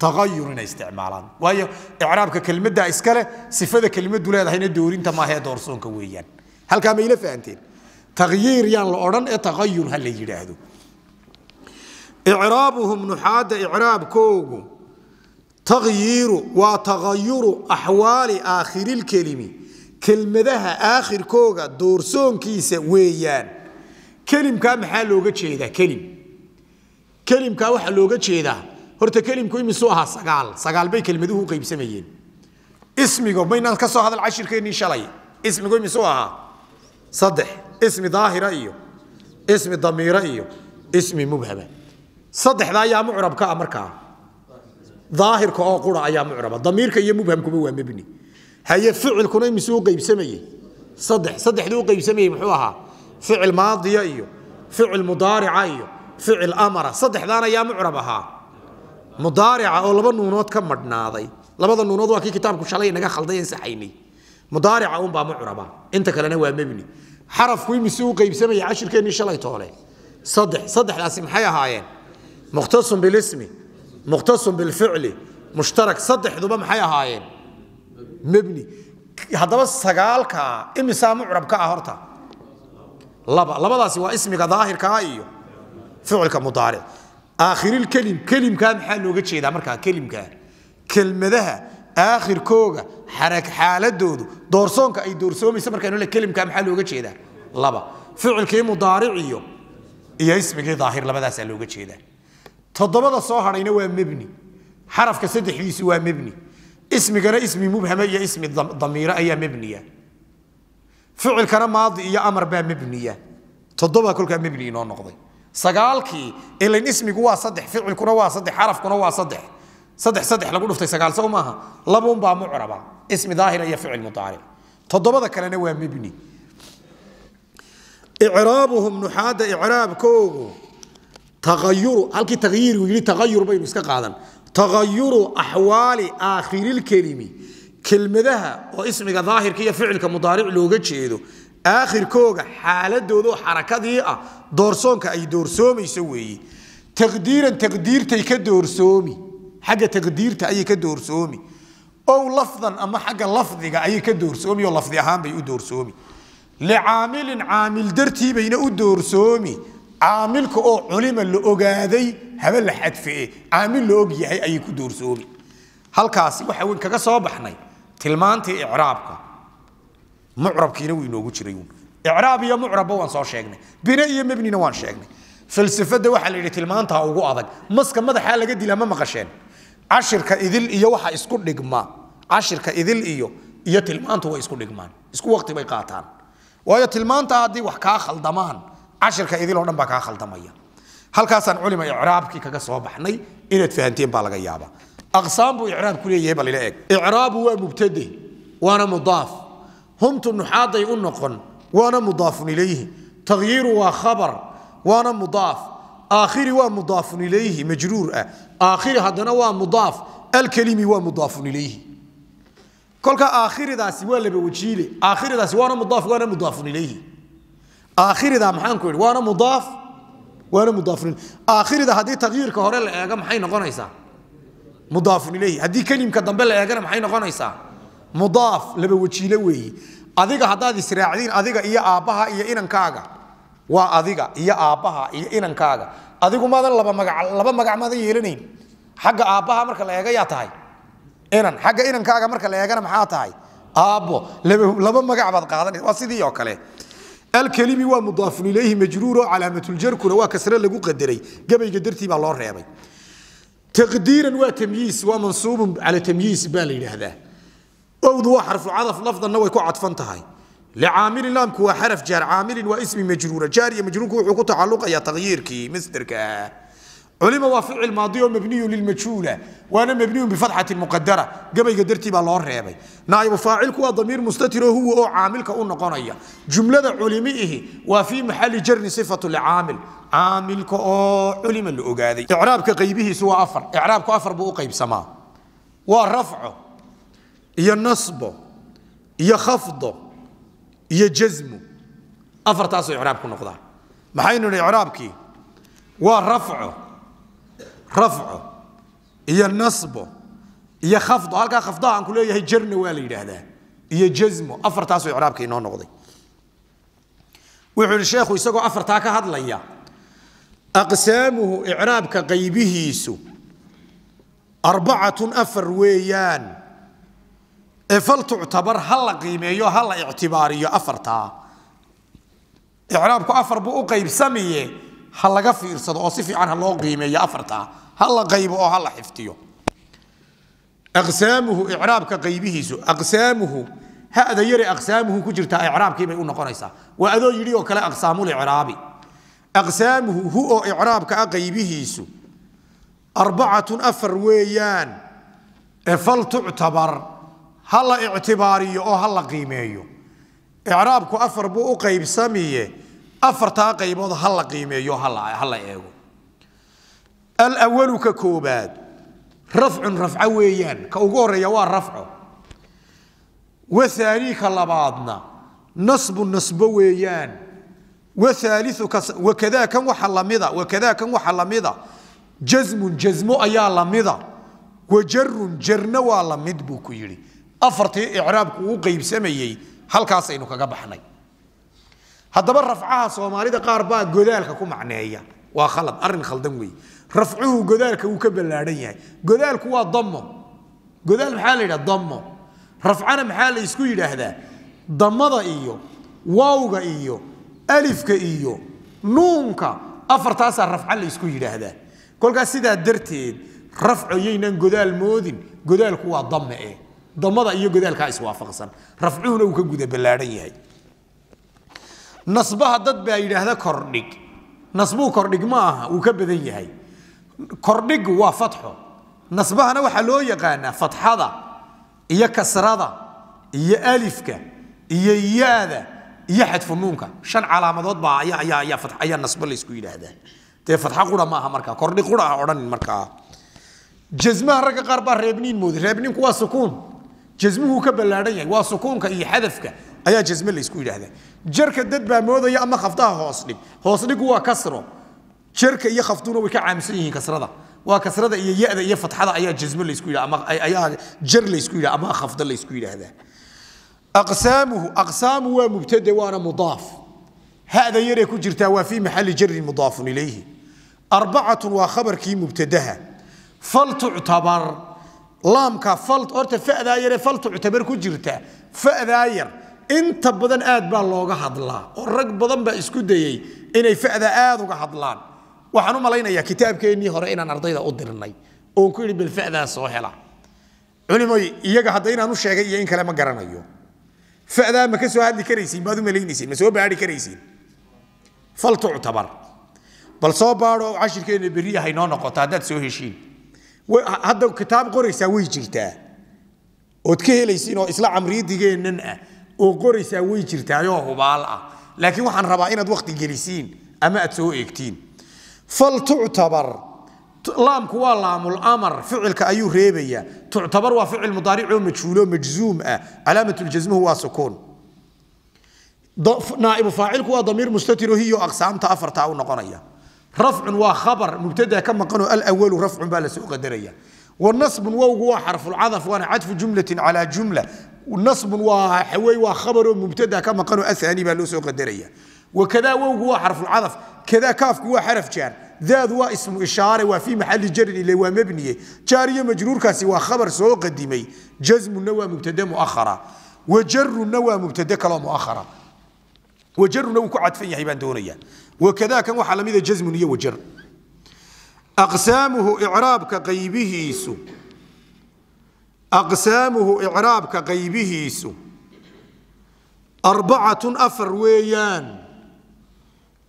tagayur inay isticmaalaan waayo icraabka kelmadda iska leh sifada kelmaddu leedahayna doorinta maahee doorsoonka weeyaan halkaa mayla fahanteen takhyiir yaan la odhan ee tagayur ha la yidhaahdo icraabuhum nuxaadda icraabkoogu تغيير وتغير أحوال آخر الكلمة كلمة ذها آخر كوغا دورسون كيسة ويان kelimkaa maxaa looga jeedaa kelim kelimkaa waxaa looga jeedaa horta kelimku imisu ahaa sagaal sagaal bay kelmaduhu u qaybsamayeen ismiga maynaan ka soo hadal cashirkeennii shalay ismigu imisu ahaa saddex ismi daahira iyo ismi damiira iyo ismi mubhama saddexda ayaa mucrabka ah markaa daahirka oo qura ayaa mucraba damiirka iyo mubhamkuba waa mebni haye ficilkuna imisuu u qaybsamayey saddex saddexduu u qaybsamayey muxuu ahaa ficil maadiya iyo ficil mudaarica iyo ficil amara saddexdaan ayaa mucrab ahaa mudaarica oo laba nuunood ka madhnaaday labada nuunood waa kii kitaabku shalay inaga khalday ansaxaynay mudaarica unbaa mucraba inta kalena waa mebni xarafku imise u qaybsamaya cashirkeennii shalay toole saddex saddexdaasi maxay ahaayeen mukhtasun bilismi mukhtasun bilficli mushtarak saddexduba maxay ahaayeen mebni haddaba sagaalkaa imisaa mucrab ah horta لبا لبا داسي واسمي كظاهر كايو فعل مضارع آخر الكلم كلم كان حلو قد شيء مركا كلم كا كلمة ذها آخر كوغا حرك حالة دود دورسون اي دورسون يسمر كانوا كلم كان حلو قد شيء ده لبا فعل كم مضارع يو يا اسمي ظاهر لبا داسي حلو قد شيء ده تضرب هذا صاحر إنه مبني حرف كسدح يسوى مبني اسمي كنا اسمي مبهمة يا اسمي ضم ضميرة أي مبنية ficilkana maadi iyo amar baa mebniya toddoba kolkaa mebni inoo noqday sagaalkii ilan ismigu waa saddex ficilkuna waa saddex xarafkuna waa saddex saddex saddex lagu dhuftay sagaal sow maaha labuunbaa mucraba ismi daahira iyo ficil mudaaric toddobada kalena waa mebni icraabuhum nuxaadda icraabkoogu taayuru halkii tayiirgu yidhi taayur baynu iska qaadan taayuru axwaali aakhiril kelimi كلمة كلمتها واسمك ظاهر كي فعلك مضارع لوجه ذو آخر كوجا حالة دو دو حركة ضيقة دورسون كأي دورسوم يسوي تقدير تقدير تي كدورسومي حاجة تقدير تأي كدورسومي أو لفظا أما حاجة لفظي كأي كدورسومي ولفظي أهم بيقول دورسومي لعامل عامل درتي بين أدورسومي عاملك أو علم اللي هذا اللي حد فيه عامل لوجي هاي أي كدورسومي هل كاسي وحول كذا صوب tilmaantii icraabka mucrabkiina wuu inoogu jiray icraab iyo mucrabba waan soo sheegnay bine iyo mebnina waan sheegnay falsafada waxaa la yidhi tilmaantaa ugu adag maska madaxaa laga dilaa ma maqasheen cashirka idil iyo waxa isku dhigma cashirka idil iyo iyo tilmaantu way isku dhigmaan isku waqti bay qaataan waayo tilmaanta haddii wax kaa khaldamaan cashirka idil oo dhan baa kaa khaldamaya halkaasaan culima icraabkii kaga soo baxnay inaad fahanteen baa laga yaabaa أقسام بو إعراب كلية يبا للايك إعراب هو مبتدي وانا مضاف همت النحاط يقول وانا مضاف إليه تغيير وخبر وانا مضاف آخر ومضاف إليه مجرور أه. آخر هدنا ومضاف الكلمي ومضاف إليه كلك آخر داس ولا بوجيله آخر داس وانا مضاف وانا مضاف إليه آخر دا محان كويل وانا مضاف وانا مضاف إليه آخر دا هدي تغيير كهرل أجمع حين قنيسه mudaafun ilayhi haddii kelimka dambe la eegana maxay noqonaysaa mudaaf laba wajiilo weeye adiga haddaad israacdiin adiga iyo aabbaha iyo inankaaga waa adiga iyo aabbaha iyo inankaaga adigu maadan laba maga laba magac maadan yeelanayn xagga aabbaha marka la eega yaa tahay inan xagga inankaaga marka la eegana maxaa tahay aabbo laba magac baad qaadanaysa waa sidii oo kale alkelimi waa mudaafun ilayhi majruuro calaamatuuljarkuna waa kasre lagu qadaray gabayga dartii baa loo reebay تقديرا وتمييز ومنصوب على تمييز بالي هذا أود وحرف عطف لفظا نوى يكون عطفان تهاي لعامل كو حرف جار عامل واسم مجرور جاري مجرور كو تعلق يا تغيير كي مستر كه علم وفعل الماضي مبني للمجهولة وانا مبني بفتحة مقدرة قبل قدرتي بالله ريبي نائب فاعل كوا ضمير مستتر هو عامل كأون قنية جملة علمئه وفي محل جر صفة العامل عامل كأو علم الأقاذي إعراب كقيبه سوى أفر إعراب كأفر بو قيب سما ورفعه ينصبه يخفضه يجزمه أفر تاسو إعراب كنقضاء محين إعرابك ورفعه رفعه هي نصبه هي خفضه هل كان خفضه عن كله هي جرن والي له هذا هي جزمه أفر تاسو عرب كي نون غضي ويقول الشيخ ويسقى أفر تاك هاد ليا أقسامه إعراب كغيبه يسو أربعة أفر ويان إفل تعتبر هلا قيمية هلا اعتبارية أفر تا إعراب كأفر بوقي بسميه هلا قفير في إرصاد أو سفي عنها لو قيمة يا أفرتا هل غيب أو هل حفتيو أقسامه إعراب قيبه سو أقسامه هذا يري أقسامه كجرتا إعراب كيما يقولنا قريصة وأذو يريو كلا أقسامه لإعرابي أقسامه هو إعراب قيبه سو أربعة أفر ويان أفل تعتبر هل اعتباري أو هل قيمة إعرابك أفر بو قيب سميه أفرطا قيمود هلا قيمي يو هلا هلا إيهو الأول ككوباد رفع رفع ويان كوغور يوار رفع وثاني كالبادنا نصب نصب ويان وثالث كس... وكذا كان وحل مذا وكذا كان وحل مذا جزم جزم أيا لمضى وجر جرنوا لمد بو كيري أفرطي إعرابك وقيب سميي هل كاسينو كقبحني haddaba rafcaha soomaalida qaar baa godaalka ku macneeya waa khalad arrin khaldan weeye rafcuhu godaalka wuu ka ballaadhan yahay godaalku waa damo godaal maxaa la yidhaha damo rafcana maxaa la isku yidhaahdaa damada iyo waawga iyo alifka iyo nuunka afartaasaa rafca la isku yidhaahdaa kolkaas sidaa darteed rafco yaynan godaal moodin godaalku waa dame eh damada iyo godaalkaa iswaafaqsan rafcuhuna wuu ka guda ballaadhan yahay نصبها ضد بايده هذا كورنيك نصبو كورنيك ما وكبدي هي كورنيك وفتحه نصبها نوع حلو يقانا فتح هذا يا كسر هذا يا الف ك يا يا هذا يا حد فنونك شن على مضاد با يا يا يا فتح يا نصب اللي سكويل هذا تي فتح قرا ما مركا كورنيك قرا اورن مركا جزمه رك قرب ريبنين مود ريبنين كو سكون جزمه كبلاده يعني واسكون كي حذف كه أيا جزم اللي يسكوي هذا جرك الدد بع موضة يا أما خفتها هوصلي هوصلي جوا كسره جرك يا خفتونه ويك عامسيه كسر هذا وكسر هذا يي هذا يي هذا أيا جزم اللي يسكوي أما أي أيا جر اللي يسكوي أما خفت اللي يسكوي هذا أقسامه أقسامه مبتدا وأنا مضاف هذا يري كجر توا في محل جر مضاف إليه أربعة وخبر كي مبتدها فلتعتبر لام كفلت أرتفع ذاير فلتعتبر كجرته فأذاير انت بدن آد با لوغا حدلا او رق بدن با اسكو دايي ان اي فعدا آد وغا حدلان وحنو ملاينا يا كتاب كيني هورا انا نرضي دا او درناي او كيري بالفعدا سوحلا علمو ييغا حدينا نو شاقا ايا ان كلاما قرانا يو فعدا ما كسو هاد لي كريسين بادو مليني ما سو باري كريسين فلتو اعتبر بل سو بارو عشر كيني بريا هاي نونا قوتا داد سو هشين هادو كتاب قريسا ويجيتا وتكيه ليسينو اسلا عمريد ديجين ننقى oo qoraysaa way jirtaayoo hubaal ah laakiin waxaan rabaa inaad wakti gelisiin ama aad soo eegtiin faltuctabar laamku waa laamul amar ficilka ayuu reebayaa tuctabar waa ficil mudaaric oo majhuulo majzuum ah calaamatu ljasmuhu waa sukuun naa'ibu faacilku waa damiir mustatiro hiyo aqsaamta afartaa u noqonaya rafcun waa khabar mubtada ka maqanoo alawalu rafcun baa la soo qadaraya ونصب ووجو حرف العطف وانا عطف جملة على جملة ونصب وحوي وخبر مبتدا كما قالوا أثاني بالوس قدرية وكذا وهو حرف العطف كذا كاف هو حرف جار ذا اسم إشارة وفي محل جر اللي هو مبني جارية مجرور كاسي وخبر سو قديمي جزم النوى مبتدا مؤخرا وجر النوى مبتدا كلام مؤخرا وجر النوى كعد فيه يبان يعني دورية وكذا كان وحلمي جزم وجر أقسامه إعراب كقيبه سو أقسامه إعراب كغيبه يسو أربعة أفر ويان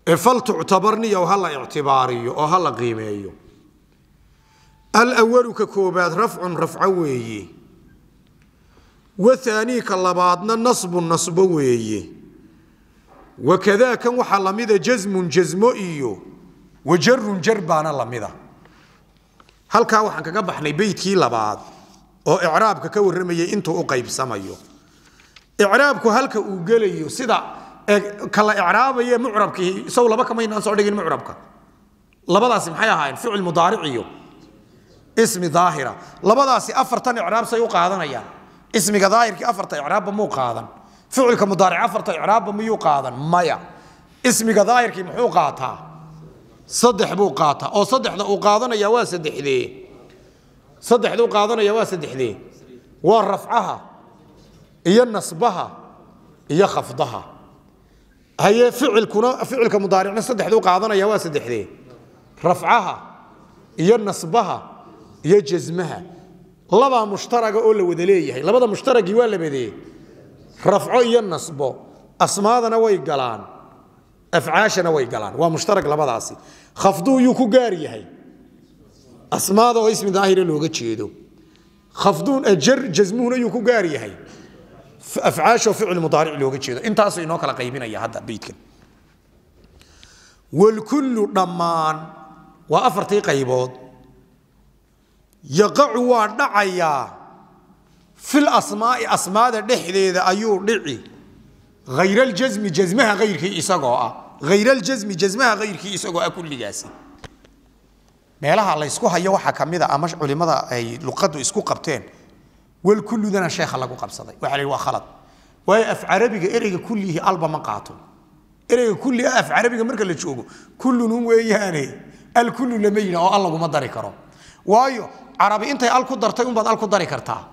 إفل تعتبرني أو هلا اعتباري أو هلا قيمي الأول ككوبات رفع رفع رفعوي وثاني كاللبادنا نصب نصب نصبوي وكذا كان مذا جزم جزم جزمو وجر جربان الله مذا هل كان وحان كقبحني بيتي لبعض oo icraabka ka warramayay intuu u qaybsamayo icraabku halka uu gelayo sida kala icraabaye mucrabkii isagu laba kamaynaan soo dhigin mucrabka labadaasi maxay ahaayeen ficil mudaaric iyo ismi daahira labadaasi afartan icraab say u qaadanayaan ismiga daahirkii afarta icraabba muu qaadan ficilka mudaaric afarta icraabba miyuu qaadan maya ismiga daahirkii muxuu qaataa saddex buu qaataa oo saddexda uu qaadanaya waa saddexdee صدح ذو قاضنا يا واسد حذين ورفعها يا نصبها يا خفضها هي فعل كنا فعل كمضارع صدح ذو قاضنا يا واسد حذين رفعها يا نصبها يا جزمها لبا مشترك اول هي لبا مشترك يوال لبدي رفعوا يا نصبوا اسماد انا وي قلان افعاشنا وي قلان ومشترك لبا داسي خفضو يوكو قاري هي أسماد أو اسم ظاهر لوجه شيدو خفضون أجر جزمون يكو جاري هاي أفعاش وفعل مضارع لوجه شيدو أنت أصلا نوكل قيبين يا هذا بيتكن والكل نمان وأفرتي قيبود يقع ونعيا في الأسماء أسماد نحذي إذا أيور نعي غير الجزم جزمها غير كي إساقوها غير الجزم جزمها غير كي إساقوها كل جاسي meelaha la isku hayo waxaa ka mid a ama culimada ay luqaddu isku qabteen wel kullidana sheekha lagu qabsaday waxa la waa khalad waayo af carabiga ereyga kullihi alba ma qaato ereyga kulli af carabiga marka la joogo kullun weeyaane al kullu lama yidha oo al laguma dari karo waayo carabi intay al ku dartay unbaad al ku dari kartaa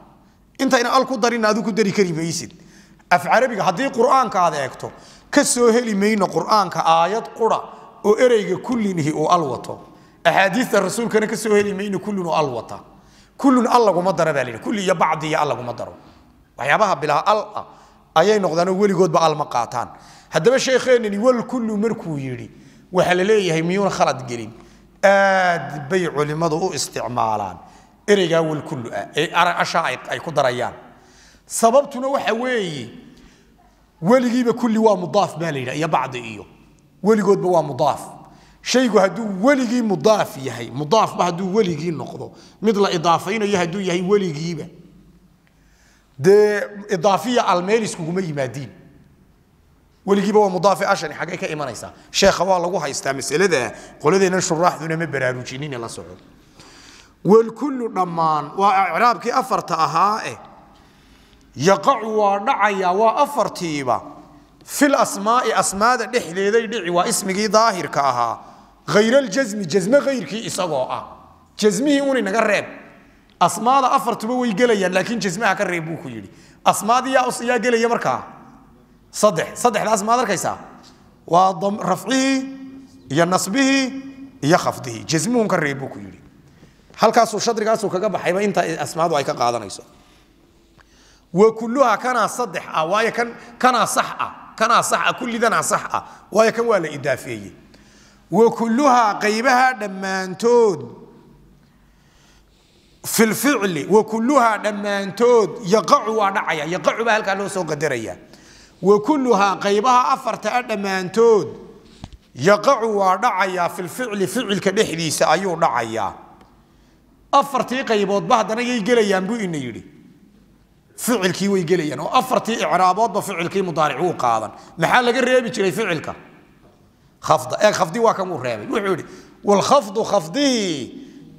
intayna al ku darin aadu ku dari kari maysid af carabiga haddii qur'aanka aad eegto ka soo heli mayno qur'aanka aayad qura oo ereyga kullinihi uu al wato أحاديث الرسول كان كسوه لي مين كلن ألوطا كلن الله ومدر ذلك كل يا بعض يا الله ويا ويابها بلا ألا أي غدنا ولي قد بقى المقاطان هذا ما شيء خير إني ول كل مركو يري وحلليه هي ميون خلط قرين آد بيع لمضوء استعمالان إرجع ول كل أرى أشاعت أي قدر أيام سببتنا وحوي ولي جيب كل وا مضاف بالي يا بعض إيوه ولي قد بوا مضاف شيء هدو ولي مضاف يهي مضاف ما هدو ولي نقضه مثل إضافين يهدو يهي ولي جيبه ده إضافية الميريس كوما يمادين ولي جيبه مضاف عشان حاجة كإيمان إيسا شيخ الله الله هيستعمس إلي ده قول ده ننشر راح دون مبرارو جينين الله سعود والكل نمان وإعرابك أفرت أهائه إيه. يقع ودعي وأفرتيبه في الأسماء أسماء دحلي دي دعي واسمك ظاهر كأهائه غير الجزم جزمه غير كي اسقوا جزمه اوني نغا ريب اسماء افرت بو ويغليان لكن جزمها كريبو كيري اسماء يا اسيا يا مركا صدح صدح لازم ما دركيسا وضم رفعه يا نصبه يا خفضه جزمه كريبو كيري هل كاسو شدر كاسو كغا بخاي ما انت اسماء واي كا وكلها كان صدح اوايا آه، كان كان صحه كان صحه كل ذا صحه وايا ولا ادافيه وكلها قيبها دمانتود في الفعل وكلها دمانتود يقع ودعيا يقع بهلك لو سو قدريا وكلها قيبها أفرت دمانتود يقع ودعيا في الفعل فعل كدحديس أيو دعيا أفرتي قيبود بهدنا يجليان بو إنه يري فعل كي gelayaan oo afartii icraaboodba ficilkii mudaaric uu qaadan maxaa laga reebi jiray ficilka خفض اي خفضي واكم ريب وحوري والخفض خفضي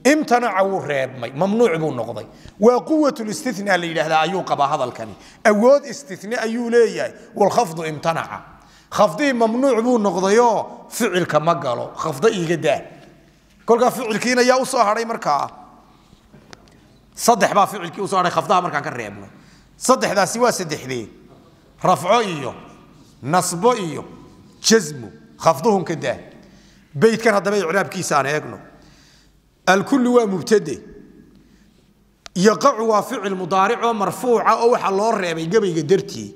امتنع ريب ممنوع بو نقضي وقوه الاستثناء اللي لهذا ايو قبا الكني اود استثناء ايو ليهي والخفض امتنع خفضي ممنوع بو نقضي فعل كما قالوا خفض ايغا كل فعل كينا يا وسو هري صدح saddex فعل كي u soo haray khafdaha markaan صدح ذا سوا سدح ذي rafco ايو nasbo ايو jasmu خفضهم كده بيت كان هذا يعراب كيسان يقنو الكل هو مبتدي يقع وفعل مضارع ومرفوع أو حلار يبي قبي قدرتي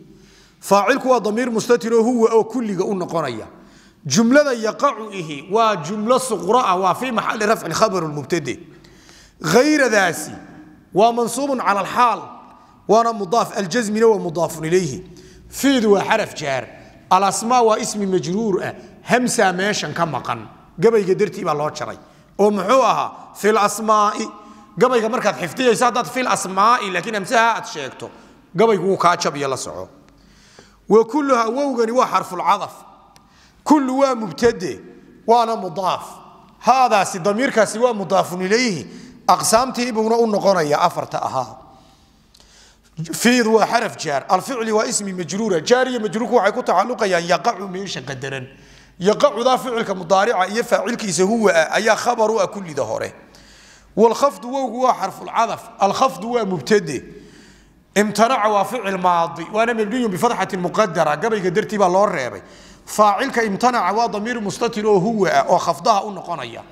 فاعلك وضمير مستتر هو أو كل قلنا قرية جملة يقع إيه وجملة صغرى وفي محل رفع الخبر المبتدي غير ذاسي ومنصوب على الحال وانا مضاف الجزم هو مضاف إليه فيد وحرف جار الأسماء واسم مجرور همسا ماشن كما مقن قبل يقدرتي بالله شري أمعوها في الأسماء قبل يقدر مركز حفتي يسادت في الأسماء لكن همسا أتشيكتو قبل يقول كاتشب يلا سعو وكلها ووغني وحرف العظف كل هو مبتدئ وانا مضاف هذا سيضمير كاسي مضاف إليه أقسامتي بمرء النقرة يا أفرتها فيض وحرف جار الفعل واسم مجرورة جارية مجرورة وعيكو تعلق يعني يقع ميشا قدرا يقع ذا فعلك مضارع يفعلك هو أي خبر كل ظهوره والخفض هو حرف العذف الخفض هو مبتدئ امتنع وفعل ماضي وانا مبني بفتحة مقدرة قبل قدرت يبقى الله الرابي فاعلك امتنع وضمير مستتر هو وخفضها قنية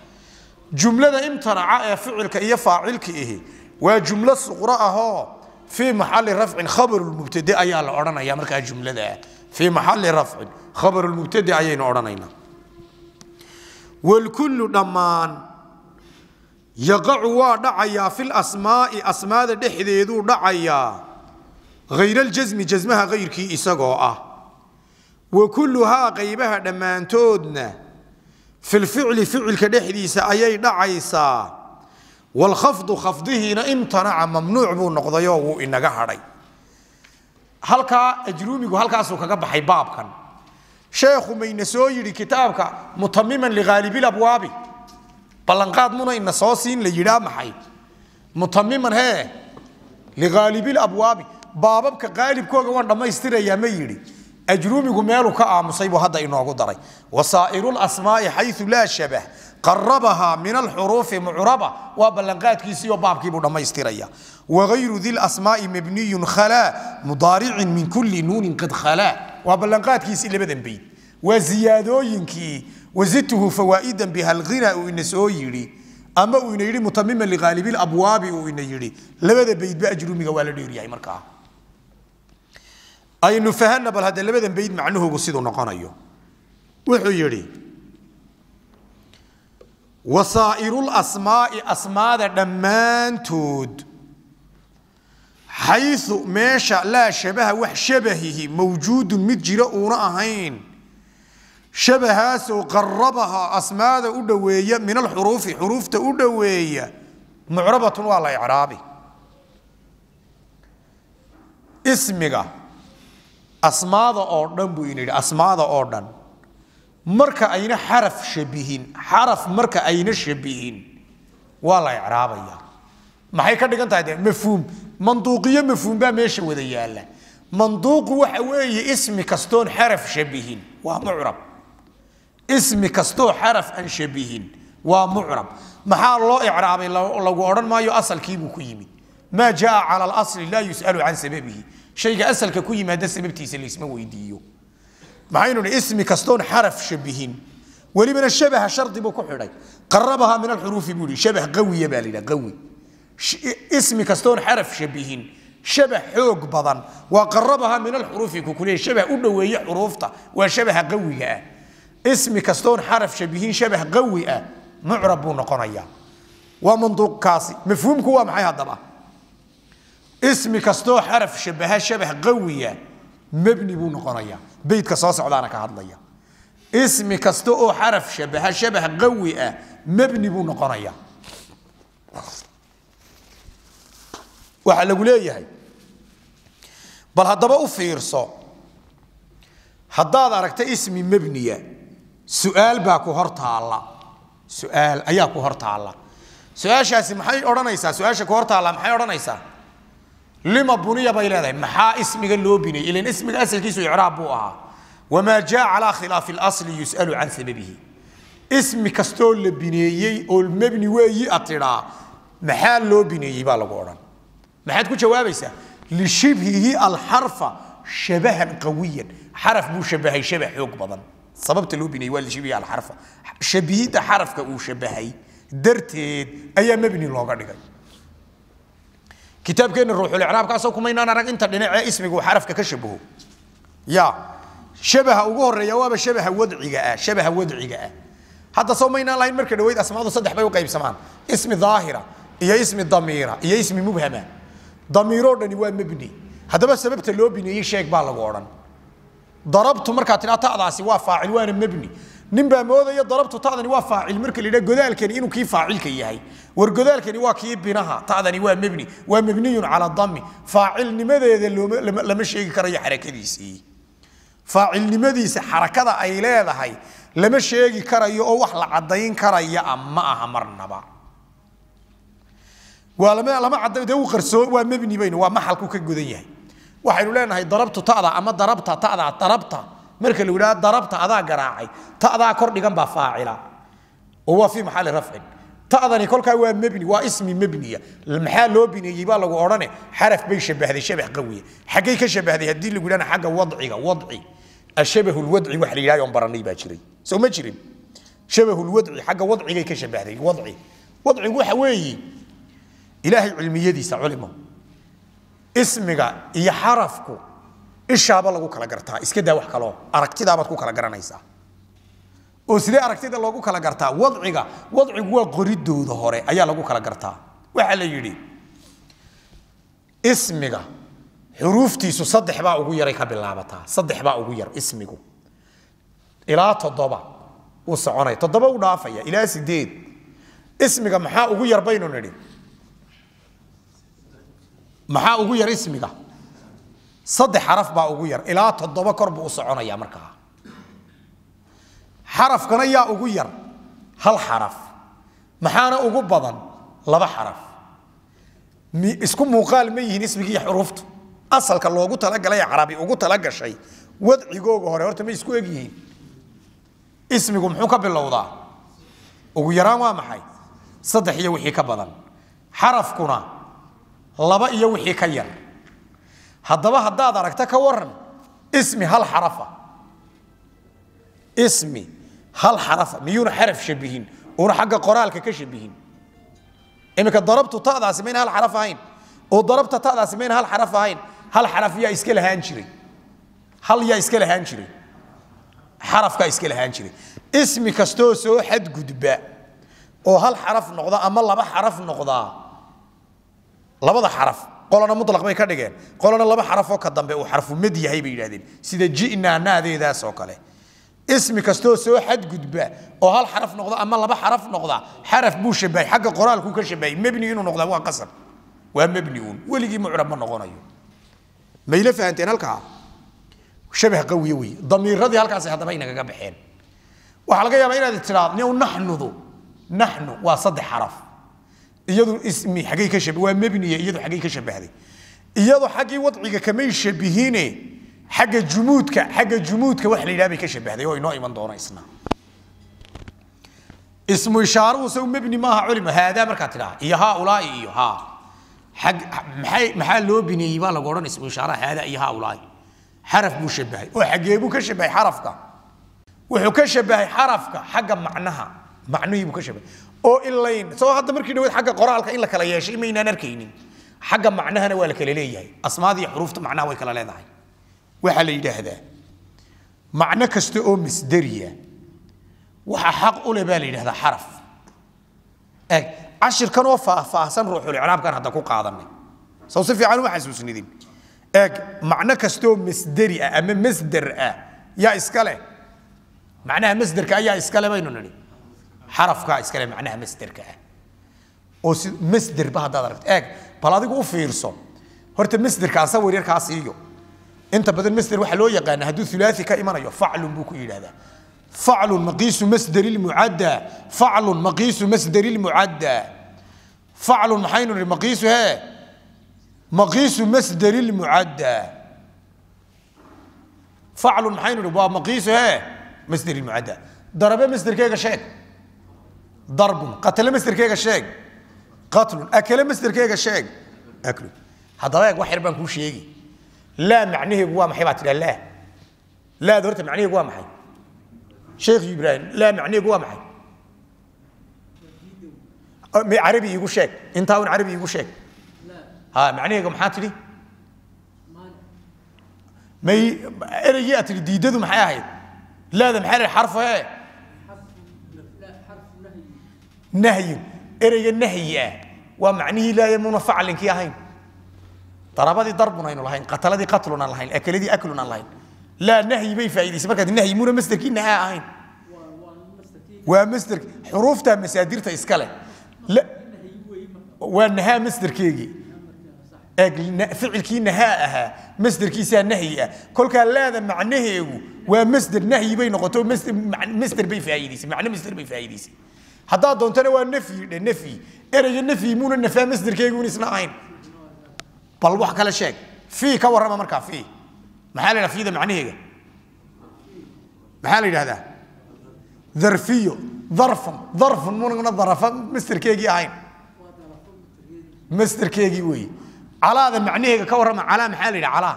جملة امتنع فعلك اي فاعلك ايه وجملة صغراء في محل رفع خبر المبتدئ ايا الارنا يا مركا جملة ده. في محل رفع خبر المبتدع عين أورانينا والكل دمان يقع ودعيا في الأسماء أسماء دحذيذو دعيا غير الجزم جزمها غير كي إساقا وكلها غيبها دمان تودنا في الفعل فعل كدحذيس أي دعيسا والخفض خفضه إن امتنع ممنوع بو نقضيوه إن قهري halkaa ajruumigu halkaasuu kaga baxay baabkan sheekhu mayna soo yidhi kitaabka mutamiman lihaalibil abwaabi ballanqaad muna ina soo siin la yidhaa maxay mutamiman hee lihaalibil abwaabi baababka qaalibkooga waan dhammaystirayaa ma yidhi أجرومي قميلو كاء مصيبو هذا إنه قدرى وصائر الأسماء حيث لا شبه قربها من الحروف معربة وبلغات كيسيو باب كيبو لما يستريا وغير ذي الأسماء مبني خلا مضارع من كل نون قد خلا وبلغات كيسي اللي بدن بي وزيادوين كي وزدته فوائدا بها الغناء وإن سويري أما وإن يري متمما لغالب الأبواب وإن يري لبدا بيت بأجرومي قوالا ديريا مركاه aynu fahanna bal hadda labadan bayd macnuhoogu siduu noqonayo wuxuu yidhi wasaa'iru lasmaa'i asmaada dhammaantood xayu meesha laa shabaha wax shabahihi mawjuudun mid jira uuna ahayn shabahaasoo qarabahaa asmaada u dhoweeya min alxuruufi xuruufta u dhoweeya mucrabatun waa la icraabi ismiga أسماد أوردن بوينيد أسماد أوردن مركا أين حرف شبيهين حرف مركا أين شبيهين ولا إعرابيا ما هي كده كان تايدين مفهوم منطوقية مفهوم بقى مش وذي يلا منطوق وحوي اسم كستون حرف شبيهين ومعرب اسم كستون حرف أن شبيهين ومعرب ما حال الله إعرابي لو لو ما يو أصل كيبو كيمي ما جاء على الأصل لا يسأل عن سببه شيء أسأل ككوي ما دس مبتيس اللي اسمه ويديو معين الاسم كستون حرف شبهين ولي من الشبه شرط بكحري قربها من الحروف بولي شبه قوي يا بالي قوي ش... اسم كستون حرف شبهين شبه حوق بضن وقربها من الحروف ككلي شبه أولو وهي حروفته وشبه قوي اسم كستون حرف شبهين شبه قوي معرب نقنيا ومنطوق كاسي مفهوم كوا معي هذا اسمي كاستو حرف شبه شبه قوية مبني بون قرية بيت كصاص عدانا كهضلية اسمي كاستو حرف شبه شبه قوية مبني بون قرية وحل قولي ايه بل هدبا افيرسو هدادا ركت اسمي مبنية سؤال باكو هرتا الله سؤال اياكو هرتا الله سؤال شاسي محي اورانيسا سؤال شاكو هرتا الله محي اورانيسا سؤال لما بني يا محا اسم قالوا بني الى اسم الاصل كيسو يعرابوها وما جاء على خلاف الاصل يسال عن سببه اسم كستول لبنيي او المبني وي اطرا محا لو بني يبا لغورن ما حد كجوابيسا لشبهه الحرف شبها قويا حرف مو شبه شبه حوق بضن سببت لو بني ولا شبه الحرف شبيه حرف كو شبهي درتي اي مبني لو kitaabkeena ruuxulicraabkaasoo kumaynaan arag inta dhinacee ismigu xarafka ka shabaho ya shabaha ugu horeeya waaba shabaha wadciga ah shabaha wadciga ah hadda soo maynaan lahayn marka dhaweyd asmaadu saddex bay u qaybsamaan ismi daahira iyo ismi damiira iyo ismi mubhama damiiroo dhani waa mebni haddaba sababta loo bineeyey sheeg baa lagu odhan darabtu markaa tidhaa ta'daasi waa faacil waana mebni nin baa moodaya darabtu tacdani waa faacil marka la yidhaha godaalkani inuu kii faacilka yahay war godaalkani waa kii binaha tacdani waa mebni waa mebniyun cala dammi faacilnimadeeda lama sheegi karayo xarakadiisii faacilnimadiisa xarakada ay leedahay lama sheegi karayo oo wax la caddayn karaya a ma aha marnaba waa lama lama cadda dee uu qarsoo waa mebni baynu waa maxalku ka gudan yahay waxaynu leenahay darabtu ta'da ama darabta ta'da darabta مرك اللي وراء ضربت هذا جراعي تأذى كرني جنب فاعلة هو في محل رفع تأذى نقول كأو مبني واسم مبنية المحل لو بني يبقى لو أرانه حرف بيشبه هذه شبه قوي حقيقة شبه هذه الدين اللي وراءنا حاجة وضعية وضعي الشبه الوضعي وحري لا يوم برني باشري سو ما شري شبه الوضعي حاجة وضعية كشبه هذه وضعي وضعي هو حوي إلهي علمي يدي سعلمه اسمك يا حرفكو ishaaba lagu kala gartaa iska daa wax kaloo aragtidaabaad ku kala garanaysaa oo sidee aragtida loogu kala gartaa wadciga wadcigu waa qoridooda hore ayaa lagu kala gartaa waxaa la yidhi ismiga xuruuftiisu saddex baa ugu yaray ka bilaabataa saddex baa ugu yar ismigu ilaa toddoba uu soconaya toddoba u dhaafaya ilaa sideed ismiga maxaa ugu yar baynu nidhi maxaa ugu yar ismiga صدح حرف با اوغير الى تدوبا كرب وصعونا يا مركا حرف كنا يا اوغير هل حرف محانا اوغو بضن لبا حرف مي اسكو موقال ميهن هي حروفت اصل كان لوغو تلقل يا عربي اوغو تلقل شيء ودعي غوغو هوري هورتا مي اسكو اغيه اسمي قم حوكا باللوضا اوغيرا وامحي صدح يوحي كبضن حرف كنا لبا يوحي كير هضبه هضاد ركتا كورن اسمي هل حرفة اسمي هل حرفة ميون حرف شبهين ور حق قرال كشبهين امك ضربت طاء ذا سمين هل حرفة هين وضربت طاء ذا سمين هل حرفة هين هل حرف يا اسكيل هانشري هل يا اسكيل هانشري حرف كاي اسكيل هانشري اسمي كستوسو حد قدباء وهل حرف نقضاء اما الله بحرف نقضاء لا بضع حرف قولنا مطلق بين كارديجان قولنا الله بحرف وكذب أو حرف مدي هاي بيجادين سيد نا نادي ذا سوكله اسمي استوى سو حد قدبة أو هل حرف نقطة أما الله بحرف نقطة حرف بوش بيه حق القرآن كل شيء بيه مبنيون نقطة هو قصر ومبنيون ولقي معرب من نقطة يو ما يلف أنت هالكع شبه قوي وي ضمير رضي هالكع سيحط بينك قبل حين وحلقة يا معين هذا التراث نحن ذو نحن وصد حرف يدو اسمي حقي كشبه وين مبني يدو حقي كشبه هذه يدو حقي وضعي كميش بهيني حق الجمود ك حق الجمود ك وحلي لابي كشبه هذه هو نوعي من دورة اسمه اسمه إشارة وسوي مبني ما علم هذا مركات لا هي هؤلاء إيه ها حق محل محل لو بني ولا قرن اسم إشارة هذا إيه هؤلاء حرف مشبه وحق يبو كشبه حرفك وحكشبه حرفك حق معناها معنوي بكشبه oo ilayn soo hadda markii dhaweyd xagga qoraalka in la kala yeeshay maynaan arkaynin xagga macnahana waa la kala leeyahay asmaadii xuruufta macnaha way kala leedahay waxaa la yidhaahdaa macno kasta oo masderiya waxaa xaq u leh baa la yidhahdaa xaraf eg cashirkan oo faahfaahsan ruuxul icraabkan hadda ku qaadanay saw si fiican uma xasuusnidin eg macno kasta oo masderi ah ama masder ah yaa iska leh macnaha masderka ayaa iska leh baynu nidhi حرف كا اسكلي معناها مستر كا او مستر بها دا عرفت اك بلادي كو فيرسو هرت مستر كا صور يركا سيو انت بدل مستر واحد لو يقان هدو ثلاثي كا ايمانيو فعل بوكو الى هذا فعل مقيس مصدر المعدى فعل مقيس مصدر المعدى فعل حين المقيس ها مقيس مصدر المعدى فعل حين الباب مقيس ها مصدر المعدى ضرب مصدر كيف شيء ضرب قتل مستر كيجا شيغ قتل اكل مستر كيجا شيغ اكل هذا واحد وحير بان كوشيغي لا معنيه هو ما حيبات لا لا دورت معنيه هو ما حي شيخ جبران لا معنيه هو ما حي أه، عربي يقول شيك انت هون عربي يقول شيك ها معنيه هو محاتري مي ارجيت ديدو محاهي لا ده محل حرفه ايه نهي إريج النهي ومعنيه لا يمنع فعلك كي هين طرابة دي ضربنا هين الله قتل دي قتلنا الله أكل دي أكلنا الله لا نهي بي فايدة سبك النهي مو مستكين نهاء هين ومستر حروفته مساديرته إسكاله لا ونها مستر كيجي أجل فعل كي نهاءها مصدر كيسا نهي كل كان لا معنى معنيه ومصدر نهي بين قطو مصدر مصدر بي في أيديسي معنى مصدر بي في أيديسي haddaad doontana waa nafyi nafyi ereyga nafyi muuna nafaa masderkeyguun isna ahayn bal wax kale sheeg fii ka warrama markaa fii maxaa la yidhaha fiida macnaheega maxaa la yidhahdaa dharfiyo dharfun dharfun munagna dharafa masderkeegii ahayn masderkeegii weeye calaada macnaheega ka warrama calaa maxaa la yidhaha calaa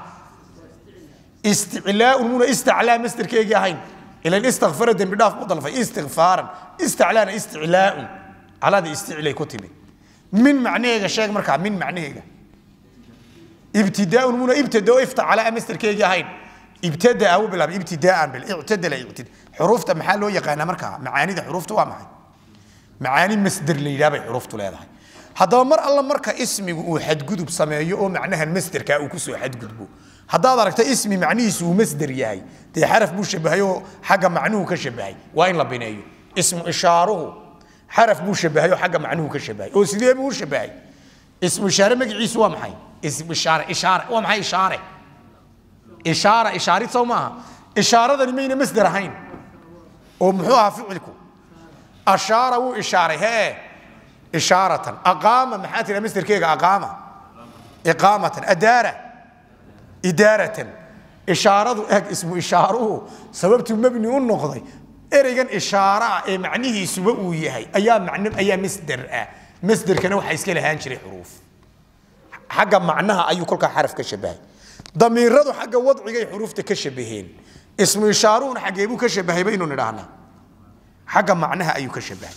isticlaaun muuna istaclaa masderkeegii ahayn الى ان استغفر دم بداف بطل استغفارا استعلان استعلاء على هذا استعلاء كتبه من معنى معنيه الشيخ مركع من معنى معنيه ابتداء من ابتداء افتح على مستر كي جاهين ابتداء او بلا ابتداء بلا اعتدى لا يعتد حروف تمحل هو يقين مركع معاني ده حروف توا معي معاني مستر لي لابي حروف تلا هذا هذا مر الله مركع اسمي وحد قدب سمايه معناها المستر كاوكس حد قدبه هذا ركت اسم معنيه سو مصدر ياي دي حرف مو شبهيو حاجة معنوه كشبهي وين لبنيه اسم إشاره حرف مو شبهيو حاجة معنوه كشبهي أو سيدي مو شبهي اسم إشارة ما جيس ومحي اسم إشارة إشارة ومحي إشارة إشارة إشارة سو ما إشارة ذا المين مصدر هين ومحوها فعلكو أشارة وإشارة هي إشارة أقامة محاتي لمصدر كيك أقامة إقامة أدارة إدارة إشارة هيك اسمه إشارة سببت مبني النقضي إرجن إشارة أي معنيه سبب هي أيام معنى أي مصدر أه. مصدر كانوا حيسكيل هانشري حروف حاجة معناها أي كل حرف كشبه ضمير رضو حاجة وضع أي حروف تكشبهين اسم يشارون حاجة يبو كشبه بينون رانا حاجة معناها أي كشبه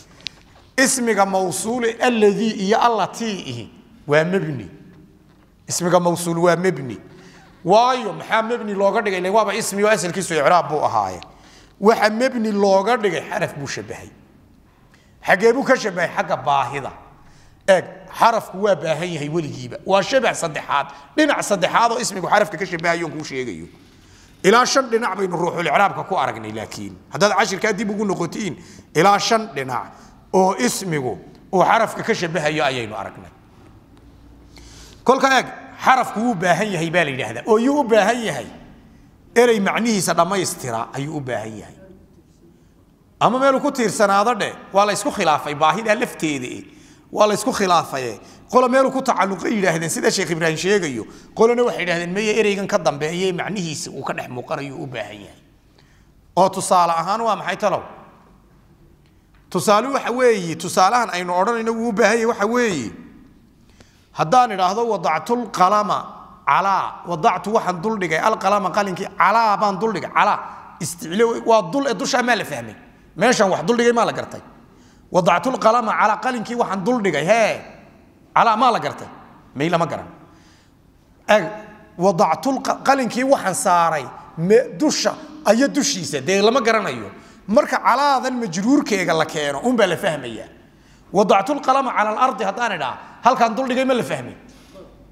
اسمك موصول الذي يا الله تيه ومبني اسمك موصول ومبني waayo maxaa mebni looga dhigay ila waaba ismi oo asalkiisu icraab buu ahaaye waxa mebni looga dhigay xaraf buu shabahay xagee buu ka shabahay xagga baahida eeg xarafku waa baahan yahay weligiiba waa shabax saddexaad dhinac saddexaad oo ismigu xarafka ka shabahayoon kuu sheegayo ilaa shan dhinac baynu ruuxul icraabka ku aragnay laakiin haddaad cashirkaa dib ugu noqotiin ilaa shan dhinac oo ismigu uu xarafka ka shabahayo ayaynu aragnay kolka eeg xarafku u baahan yahay baa la yidhaahdaa oo yuu u baahan yahay erey macnihiisa dhammaystira ayuu u baahan yahay ama meeluu ku tiirsanaado dhe waa la ysku khilaafay baahidaa lafteeda waa la ysku khilaafaye qolo meeluu ku tacalluqay yidhaahdeen sida sheekh ibraahim sheegayo qolona waxay yidhahdeen meye ereygan ka dambeeye macnihiisa uu ka dhex muuqanayuu u baahan yahay oo tusaale ahaan waa maxay talow tusaale waxa weeye tusaalahan aynu odhanayno wuu u baahan yahay waxa weeye هدان هذا وضعت القلم على وضعت واحد دول دقي القلم قال إنك على بان دول دقي على استعلو ودول إدوش ما فهمي ماشي واحد دول دقي ما لقرتي وضعت القلم على قال إنك واحد دول دقي ها على ما لقرتي ميلا ما قرن وضعت قال إنك واحد ساري دوشة أي دوشة ده لما قرن أيوه مركا على هذا المجرور كي قال لك هنا أم بلا فهمي يعني. wadactu lqalama cala alardi haddaan idhaha halkaan duldhigay ma la fahmay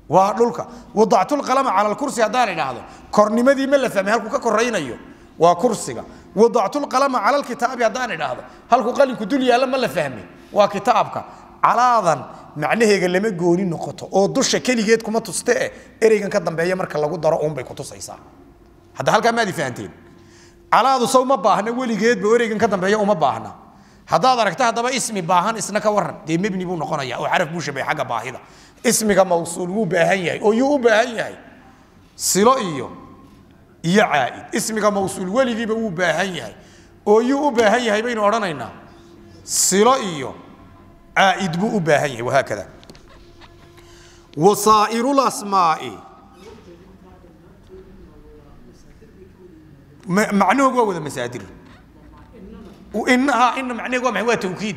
waa dhulka wadactu lqalama cala alkursi haddaan idhaahdo kornimadii ma la fahmay halkuu ka koraynayo waa kursiga wadactu lqalama cala alkitaabi haddaan idhaahdo halkuu qalinku dul yaalla ma la fahmay waa kitaabka calaadan macnaheega lama gooni noqoto oo dusha keligeed kuma tuste eh ereygan ka dambeeya marka lagu daro uunbay ku tusaysaa hadda halkaa maadi fahanteen calaadu saw ma baahna weligeedba ereygan ka dambeeya uma baahna هذا ركتها ده اسمي باهان اسمنا كورن دي مبني بو نقرا يا وعرف بوش بي حاجه باهيده اسمي كما وصول مو او يو باهن يا سيلو ايو يا عائد اسمي كما وصول ولي دي بو باهن او يو باهن يا بين اورنينا سيلو ايو عائد بو باهن وهكذا وصائر الاسماء معنوه هو المسادر وانها ان معناه waa maxay waa tawkiid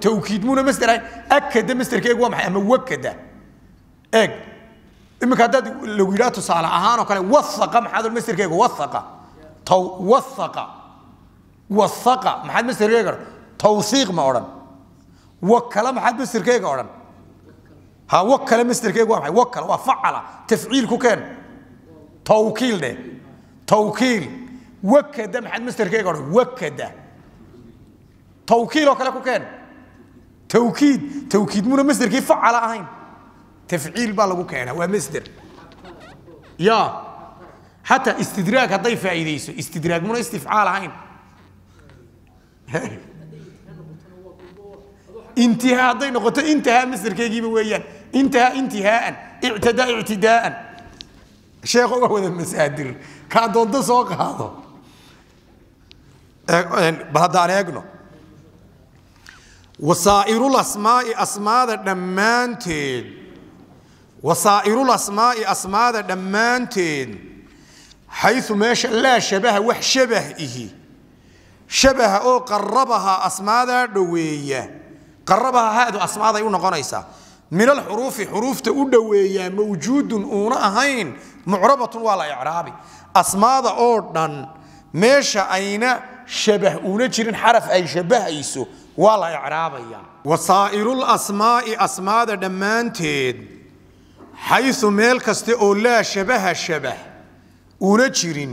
tawkiid muna masdar ahay akada masdarkeegu waa maxay ama wakada eeg imika haddaad lagu yidhaha tusaale ahaan oo kale wasaqa maxaad masdarkeegu wasaqa taw wasaqa wasaqa maxaad masdarkeega odhan tawsiiq ma odhan wakala maxaad masdarkeega odhan ha wakala masdarkeegu waa maxay wakala waa facala tafciil ku keen tawkiil dheh tawkiil wakada maxaad masdarkeega odhan wakada توكيل وكلا كوكين توكيد توكيد منا مصدر كيف فعل أهين تفعيل بالغو كينا ومصدر يا حتى استدراك هدي فايديسو استدراك منا استفعال أهين انتهاء هدي نقطة انتهاء مصدر كيجيب ويان انتهى انتهاء اعتدى اعتداء شيخ هو هذا المسادر كان ضد دسوق هذا إيه، إيه، بهدان يقنو وصائر الأسماء أسماء دمانتين وصائر الأسماء أسماء دمانتين حيث ما شاء الله شبه وح شبه إيه شبه أو قربها أسماء دوية قربها هذا أسماء يقولون قريسة من الحروف حروف تؤدوية موجود أونا هين معربة ولا إعرابي أسماء أوردن ما شاء أين شبه أونا حرف أي شبه أيسو waa la icraabayaa wasaa'irulasmaa'i asmaada dhammaanteed xayu meel kasta oo laa shabaha shabah uuna jirin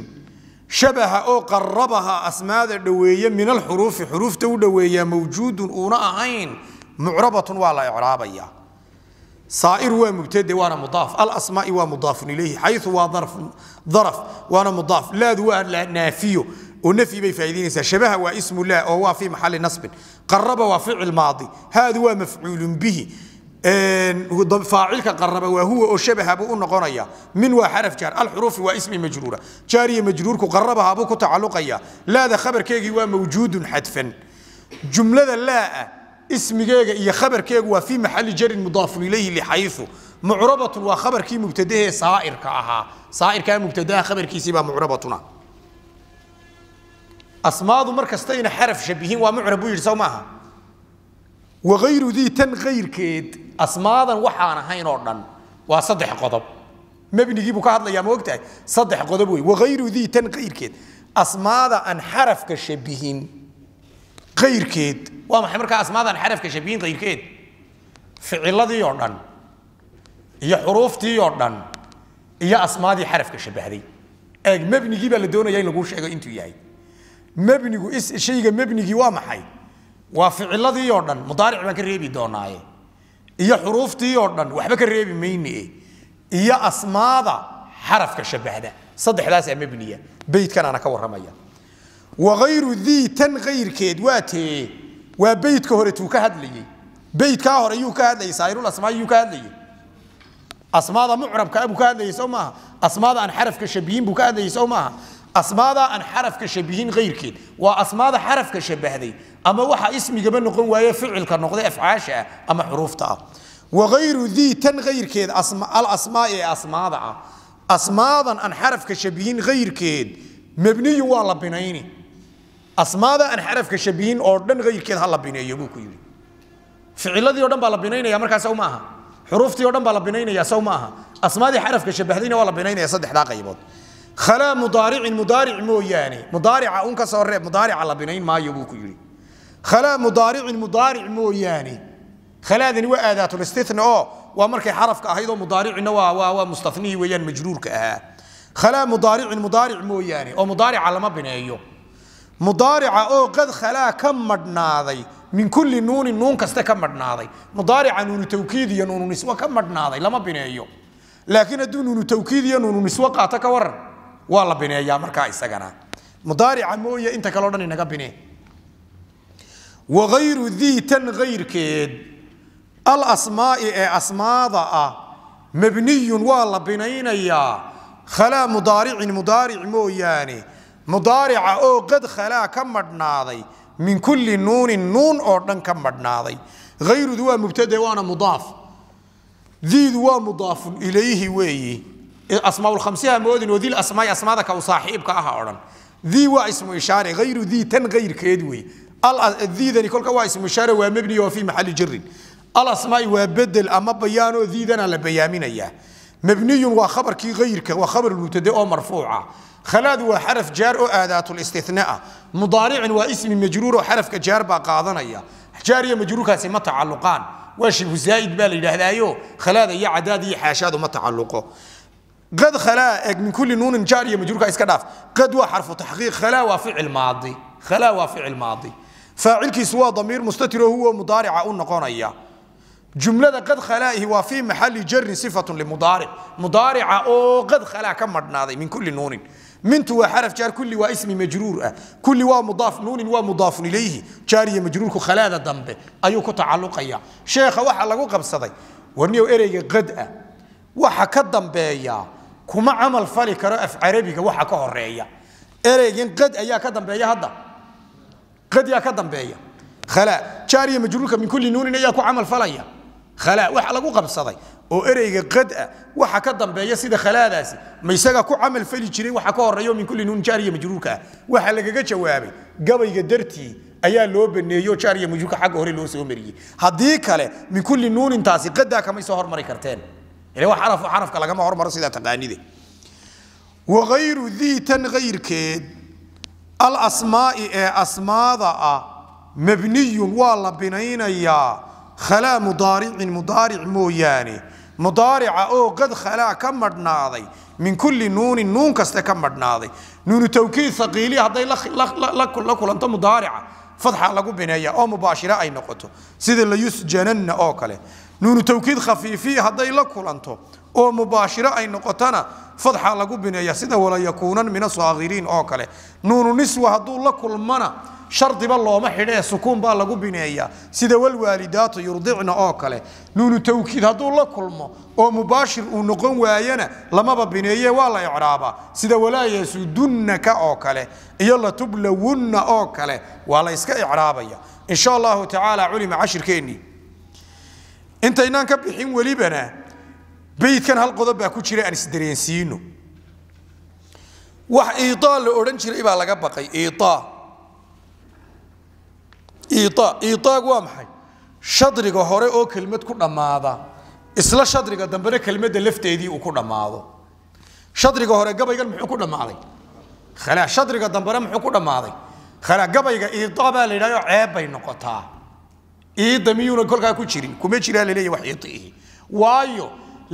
shabaha oo qarabaha asmaada dhoweeye min alxuruufi xuruufta u dhoweeya mawjuudun uuna ahayn mucrabatun waa la icraabayaa saa'ir waa mubtade waana mudaaf alasmaa'i waa mudaafun ilayhi xayu waa daraf waana mudaaf laadu waa naafiyo ونفي بي فاعلين شبه واسم لا وهو في محل نصب قرب وفعل ماضي هذا هو مفعول به آه، فاعلك قرب وهو شبه أبو نقريا من وحرف جار الحروف واسم مجرورة جاري مجرورك قربها أبوك تعلقيا لا ذا خبر هو موجود حتفا جملة لا اسم جيجا إيا خبر هو في محل جر مضاف إليه لحيث معربة وخبر كي مبتدئ صائر كأها صائر كان مبتدئ خبر كي سيبا معربتنا أصماد مركستين حرف شبيهين ومعرب بوجر سو معها وغير ذي تن غير كيد أصمادا وحانا هين أردن وصدح قضب ما بنجيبه كهذا يا موقتها صدح قضبوي وغير ذي تن غير كيد أصمادا أن حرف كشبيهين غير كيد وما حمرك أصمادا أن حرف كشبيهين غير كيد فعل ذي أردن يا حروف تي أردن هي أصمادي حرف كشبه هذه مبني جيبه لدونه يين لقوش إيه أنتو ياي مبني اس شيء مبني جوا محي وفي علاضي يوردن مضارع ما كريبي دوناي هي حروف تي يوردن وحبك كريبي ميني هي إيه أسماء حرف كشبه هذا صدح لاسع مبنية بيت كان أنا كور رمية وغير ذي تن غير كيد واتي وبيت كهرتو كهدلي بيت كهر يو كهدلي سائر الأسماء يو كهدلي أسماء معرب كأبو كهدلي يسوما أسماء عن حرف كشبيين بو كهدلي يسوما asmaada aan xarafka shabihin keyrkeed waa asmaada xarafka shabahday ama waxa ismigaba noqon waaye ficilka فعل afcaasha أفعاشة أما حروف ah وغير ذي تن غير كيد أسماء الأسماء أسماء أسماء أن حرف كشبيين غير كيد مبني والله بنيني أسماء أن حرف كشبيين أردن غير كيد هلا بنيني يبوك يري فعل ذي أردن بالا بنيني يا مركز أو معها حروف ذي أردن بالا بنيني يا سو أصمادي أسماء حرف كشبه ذي والله بنيني يا صدح لا قيبوت خلا مضارع مضارع مو يعني مضارع أنك صار مضارع على بنين ما يبوك يري خلا مضارع مضارع مو يعني خلا ذن وآذات الاستثناء وأمرك حرف كأيضا مضارع نوا وا مستثني وين مجرور كأه خلا مضارع مضارع مو يعني أو مضارع على ما بنيه مضارع أو قد خلا كم مدنا من كل نون نون كست كم مدنا مضارع نون توكيد نون نسوة كم مدنا لما بنيه لكن دون نون توكيد نون نسوة قاتك ورن والله بنيه يا مركاي سجنا مضارع عمويه انت كلوني نجا بنيه وغير ذي تن غير كيد الاسماء اسماء ضاء مبني والله بنينا يا خلا مضارع مضارع مو يعني مضارع او قد خلا كم ناضي من كل نون نون اوردن كم ناضي غير ذو مبتدا وانا مضاف ذي ذو مضاف اليه ويه أسماء الخمسية مودن وذي الأسماء أسماء ذاك وصاحب كاها أورن ذي وا اسم إشارة غير ذي تن غير كيدوي ال ذي ذني كل كوا اسم إشارة ومبني وفي محل جر الأسماء وبدل أما بيان ذي ذن على بيامين إياه مبني وخبر كي غيرك وخبر المبتدأ مرفوعة خلاد وحرف جار أداة الاستثناء مضارع واسم مجرور وحرف كجار باقاضن إياه جاري مجرور كاسم تعلقان وش الزائد بالي لهذا يو خلاد يا عدادي حاشاد ما تعلقه قد خلا من كل نون جارية مجرورك إسكداف قد وحرف تحقيق خلا وفعل ماضي خلا وفعل ماضي فاعل سوى ضمير مستتر هو مضارع أو اياه جملة قد خلائه وفي محل جر صفة لمضارع مضارع أو قد خلا كم ناضي من كل نون من تو حرف جار كل واسم مجرور أه. كل وا مضاف نون ومضاف إليه جارية مجرور خلا ذا ذنب أيو كتعلق اياه شيخ واحد لغو قبصدي ورنيو إريق قد أه. وحا كدن kuma camal fali karo af carabiga waxa ka horeeya ereygan qad ayaa ka dambeeya hadda qad yaa ka dambeeya khala jaariya majruurka min kulli nuunin ayaa ku camal falaya khala wax lagu qabsaday oo ereyga qad ah waxa ka dambeeya sida khalaadaasi ma isaga ku camal fali jiray waxa ka horeeyo min kulli nuun jaariya majruurka waxa lagaga jawaabay gabayga dartii ayaa loo baneeyo jaariya majruurka xagga hore loo soo mariyay hadii kale min kulli nuunin taasi qadaa kama soo hormari karteen اللي يعني هو حرف حرف كلا جمع عمر سيدا تقاني دي وغير ذي تن غير كيد الأسماء إيه؟ أسماء آه. مبني والله بنينا يا خلا مضارع مضارع موياني مضارع أو قد خلا كمر ناضي من كل نون نون كست كمر ناضي نون توكيد ثقيل هذا لك لك لك لك أنت مضارع فتحة لقو بنية أو مباشرة أي نقطة سيد اللي يسجنن أو نون توكيد خفيفي هذا يلكل أنتو أو مباشرة أي نقطانا فضح على جبنا يسده ولا يكون من الصاغرين اوكالي نون نسوة هذا لكل منا شرط بالله ما حدا سكون بالله جبنا يا سده والوالدات يرضعنا اوكالي نون توكيد هذا لكل ما أو مباشر ونقوم وعينا لما ببنا يا ولا يعرابا سده ولا يسودنا كأكله يلا تبلون أكله ولا يسكع يا إن شاء الله تعالى علم عشر كيني intaynaan ka bixin welibana baydkan hal qodob baa ku jira aan isdareensiino wax iitaa la odhan jiray baa laga baqay iitaa iitaa iitaagu waa maxay shadriga hore oo kelmad ku dhammaada isla shadriga dambena kelmadda lafteedii uu ku dhammaado shadriga hore gabaygan muxuu ku dhammaaday khalaa shadriga dambena muxuu ku dhammaaday khalaa gabayga iitaa baa la yidhahdo ceeb bay noqotaa iidamiyuuna kolkaa ku jirin kuma jiraa laleeya wax iiihi waayo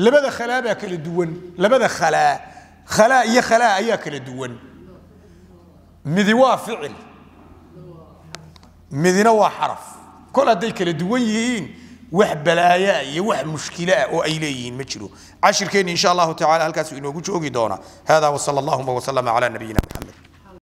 labada khalaa baa kala duwan labada khalaa khalaa iyo khalaa ayaa kala duwan midi waa ficil midina waa xaraf kol hadday kala duwan yihiin wax balaayaa iyo wax mushkilaah oo ay leeyihiin ma jiro cashirkeenni insha allahu tacala halkaasuu inoogu joogi doonaa hada wasala allahuma wasalama cala nabiyina maxamed